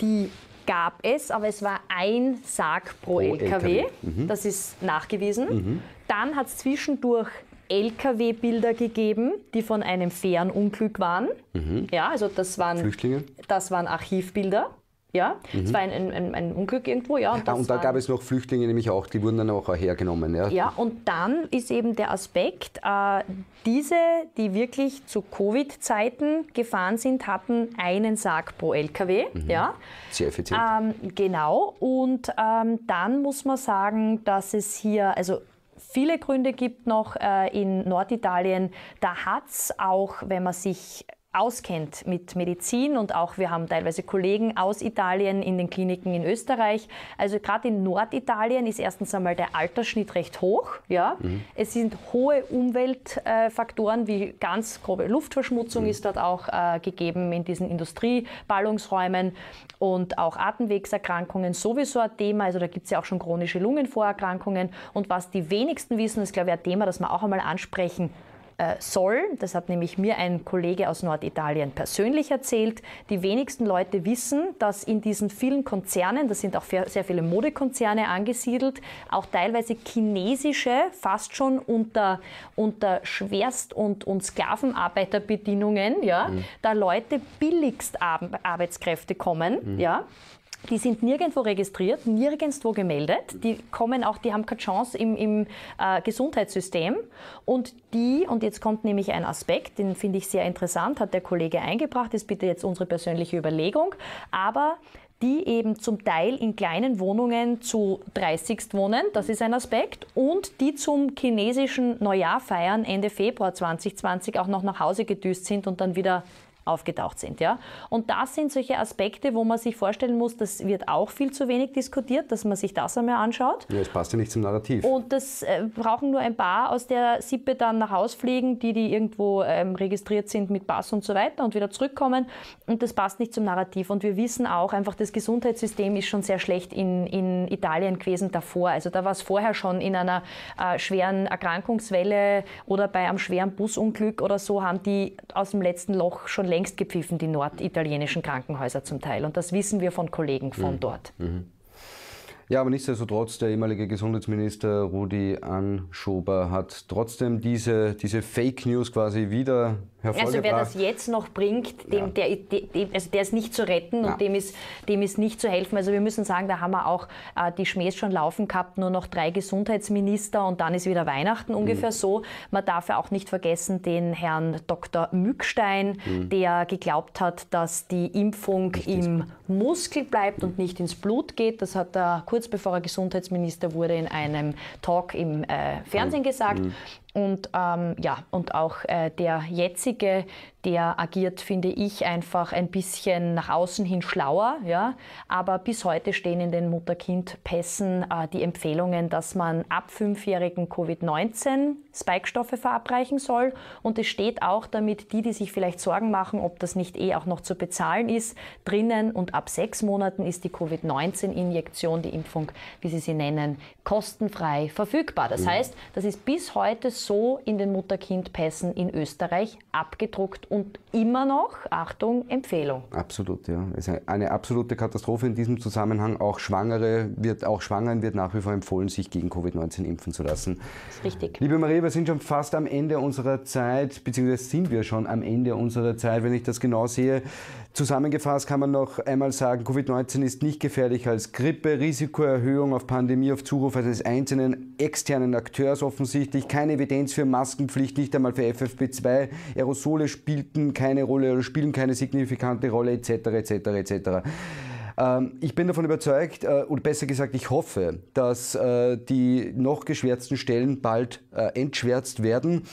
S2: die gab es, aber es war ein Sarg pro, pro LKW, LKW. Mhm. das ist nachgewiesen. Mhm. Dann hat es zwischendurch LKW-Bilder gegeben, die von einem fairen waren. Mhm. Ja, also das waren Flüchtlinge. Das waren Archivbilder. Ja, mhm. war ein, ein, ein, Unglück irgendwo, ja. Und, ah, und da gab es
S1: noch Flüchtlinge nämlich auch, die wurden dann auch hergenommen, ja.
S2: Ja, und dann ist eben der Aspekt, äh, diese, die wirklich zu Covid-Zeiten gefahren sind, hatten einen Sarg pro LKW, mhm. ja. Sehr effizient. Ähm, genau, und ähm, dann muss man sagen, dass es hier, also viele Gründe gibt noch äh, in Norditalien, da hat es auch, wenn man sich auskennt mit Medizin und auch wir haben teilweise Kollegen aus Italien in den Kliniken in Österreich. Also gerade in Norditalien ist erstens einmal der Altersschnitt recht hoch. Ja. Mhm. Es sind hohe Umweltfaktoren wie ganz grobe Luftverschmutzung mhm. ist dort auch äh, gegeben in diesen Industrieballungsräumen und auch Atemwegserkrankungen sowieso ein Thema. Also da gibt es ja auch schon chronische Lungenvorerkrankungen und was die wenigsten wissen, ist glaube ich ein Thema, das wir auch einmal ansprechen äh, soll. Das hat nämlich mir ein Kollege aus Norditalien persönlich erzählt. Die wenigsten Leute wissen, dass in diesen vielen Konzernen, das sind auch sehr viele Modekonzerne angesiedelt, auch teilweise chinesische, fast schon unter, unter Schwerst- und, und Sklavenarbeiterbedingungen, ja, mhm. da Leute billigst Arbeitskräfte kommen. Mhm. Ja die sind nirgendwo registriert, nirgendwo gemeldet. Die kommen auch, die haben keine Chance im, im äh, Gesundheitssystem. Und die, und jetzt kommt nämlich ein Aspekt, den finde ich sehr interessant, hat der Kollege eingebracht, ist bitte jetzt unsere persönliche Überlegung. Aber die eben zum Teil in kleinen Wohnungen zu 30 wohnen, das ist ein Aspekt, und die zum chinesischen Neujahr feiern Ende Februar 2020 auch noch nach Hause gedüst sind und dann wieder aufgetaucht sind. Ja? Und das sind solche Aspekte, wo man sich vorstellen muss, das wird auch viel zu wenig diskutiert, dass man sich das einmal anschaut.
S1: Ja, es passt ja nicht zum Narrativ.
S2: Und das äh, brauchen nur ein paar aus der Sippe dann nach Hause fliegen, die, die irgendwo ähm, registriert sind mit Pass und so weiter und wieder zurückkommen. Und das passt nicht zum Narrativ. Und wir wissen auch einfach, das Gesundheitssystem ist schon sehr schlecht in, in Italien gewesen davor. Also da war es vorher schon in einer äh, schweren Erkrankungswelle oder bei einem schweren Busunglück oder so, haben die aus dem letzten Loch schon längst längst gepfiffen, die norditalienischen Krankenhäuser zum Teil. Und das wissen wir von Kollegen von mhm. dort.
S1: Mhm. Ja, aber nichtsdestotrotz, der ehemalige Gesundheitsminister Rudi Anschober hat trotzdem diese, diese Fake News quasi wieder also wer das
S2: jetzt noch bringt, dem, ja. der, dem, also der ist nicht zu retten ja. und dem ist, dem ist nicht zu helfen. Also wir müssen sagen, da haben wir auch äh, die Schmähs schon laufen gehabt, nur noch drei Gesundheitsminister und dann ist wieder Weihnachten ungefähr mhm. so. Man darf ja auch nicht vergessen den Herrn Dr. Mückstein, mhm. der geglaubt hat, dass die Impfung nicht im Muskel bleibt mhm. und nicht ins Blut geht. Das hat er kurz bevor er Gesundheitsminister wurde in einem Talk im äh, Fernsehen mhm. gesagt. Mhm. Und ähm, ja, und auch äh, der jetzige der agiert, finde ich, einfach ein bisschen nach außen hin schlauer. Ja? Aber bis heute stehen in den Mutter-Kind-Pässen äh, die Empfehlungen, dass man ab fünfjährigen Covid-19 Spike-Stoffe verabreichen soll. Und es steht auch, damit die, die sich vielleicht Sorgen machen, ob das nicht eh auch noch zu bezahlen ist, drinnen und ab sechs Monaten ist die Covid-19-Injektion, die Impfung, wie Sie sie nennen, kostenfrei verfügbar. Das heißt, das ist bis heute so in den Mutter-Kind-Pässen in Österreich abgedruckt und und immer noch, Achtung, Empfehlung.
S1: Absolut, ja. Es ist eine absolute Katastrophe in diesem Zusammenhang. Auch Schwangere wird, auch Schwangeren wird nach wie vor empfohlen, sich gegen Covid-19 impfen zu lassen. Das ist richtig. Liebe Marie, wir sind schon fast am Ende unserer Zeit, beziehungsweise sind wir schon am Ende unserer Zeit, wenn ich das genau sehe. Zusammengefasst kann man noch einmal sagen, Covid-19 ist nicht gefährlicher als Grippe, Risikoerhöhung auf Pandemie auf Zuruf eines einzelnen externen Akteurs offensichtlich, keine Evidenz für Maskenpflicht, nicht einmal für FFP2, Aerosole spielten keine Rolle oder spielen keine signifikante Rolle etc. etc. etc ich bin davon überzeugt, äh, oder besser gesagt, ich hoffe, dass äh, die noch geschwärzten Stellen bald äh, entschwärzt werden.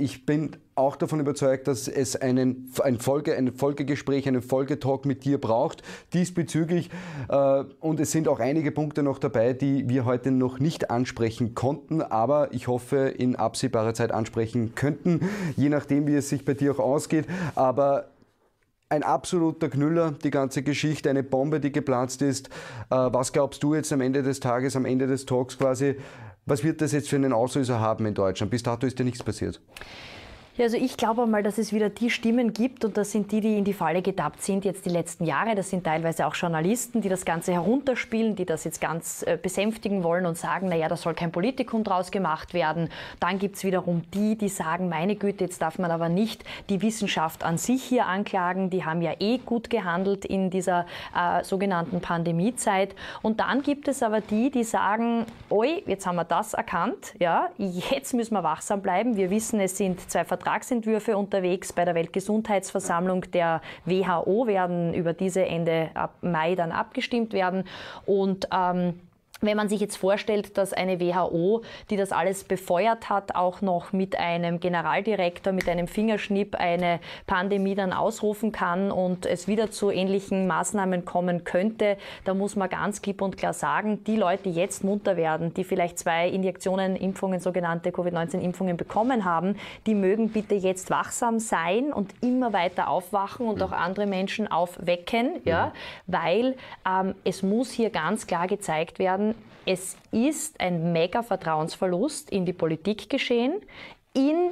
S1: ich bin auch davon überzeugt, dass es einen, ein, Folge, ein Folgegespräch, einen Folgetalk mit dir braucht diesbezüglich. Äh, und es sind auch einige Punkte noch dabei, die wir heute noch nicht ansprechen konnten, aber ich hoffe in absehbarer Zeit ansprechen könnten, je nachdem, wie es sich bei dir auch ausgeht. Aber ein absoluter Knüller, die ganze Geschichte, eine Bombe, die geplatzt ist. Äh, was glaubst du jetzt am Ende des Tages, am Ende des Talks quasi? Was wird das jetzt für einen Auslöser haben in Deutschland? Bis dato ist ja nichts passiert.
S2: Ja, also ich glaube mal, dass es wieder die Stimmen gibt und das sind die, die in die Falle getappt sind jetzt die letzten Jahre. Das sind teilweise auch Journalisten, die das Ganze herunterspielen, die das jetzt ganz äh, besänftigen wollen und sagen, naja, da soll kein Politikum draus gemacht werden. Dann gibt es wiederum die, die sagen, meine Güte, jetzt darf man aber nicht die Wissenschaft an sich hier anklagen. Die haben ja eh gut gehandelt in dieser äh, sogenannten Pandemiezeit. Und dann gibt es aber die, die sagen, oi, jetzt haben wir das erkannt, ja, jetzt müssen wir wachsam bleiben. Wir wissen, es sind zwei Vertreter Vertragsentwürfe unterwegs. Bei der Weltgesundheitsversammlung der WHO werden über diese Ende Mai dann abgestimmt werden. Und ähm, wenn man sich jetzt vorstellt, dass eine WHO, die das alles befeuert hat, auch noch mit einem Generaldirektor, mit einem Fingerschnipp eine Pandemie dann ausrufen kann und es wieder zu ähnlichen Maßnahmen kommen könnte, da muss man ganz klipp und klar sagen, die Leute, die jetzt munter werden, die vielleicht zwei Injektionen, Impfungen, sogenannte Covid-19-Impfungen bekommen haben, die mögen bitte jetzt wachsam sein und immer weiter aufwachen und hm. auch andere Menschen aufwecken, ja, hm. weil ähm, es muss hier ganz klar gezeigt werden, es ist ein mega Vertrauensverlust in die Politik geschehen, in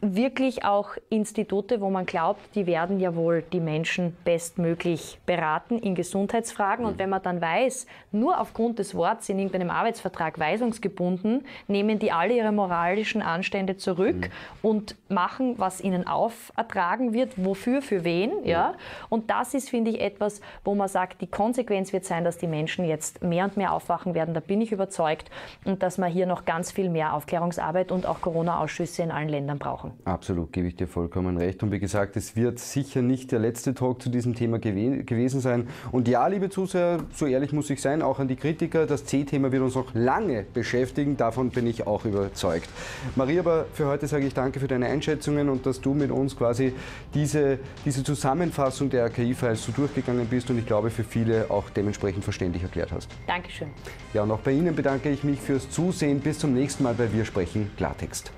S2: wirklich auch Institute, wo man glaubt, die werden ja wohl die Menschen bestmöglich beraten in Gesundheitsfragen. Und mhm. wenn man dann weiß, nur aufgrund des Wortes in irgendeinem Arbeitsvertrag weisungsgebunden, nehmen die alle ihre moralischen Anstände zurück mhm. und machen, was ihnen aufertragen wird, wofür, für wen. Ja? Und das ist, finde ich, etwas, wo man sagt, die Konsequenz wird sein, dass die Menschen jetzt mehr und mehr aufwachen werden. Da bin ich überzeugt. Und dass man hier noch ganz viel mehr Aufklärungsarbeit und auch Corona-Ausschüsse in allen Ländern brauchen.
S1: Absolut, gebe ich dir vollkommen recht. Und wie gesagt, es wird sicher nicht der letzte Talk zu diesem Thema gew gewesen sein. Und ja, liebe Zuseher, so ehrlich muss ich sein, auch an die Kritiker, das C-Thema wird uns noch lange beschäftigen, davon bin ich auch überzeugt. Maria, aber für heute sage ich danke für deine Einschätzungen und dass du mit uns quasi diese, diese Zusammenfassung der ki files so durchgegangen bist und ich glaube für viele auch dementsprechend verständlich erklärt hast. Dankeschön. Ja, und auch bei Ihnen bedanke ich mich fürs Zusehen. Bis zum nächsten Mal bei Wir sprechen Klartext.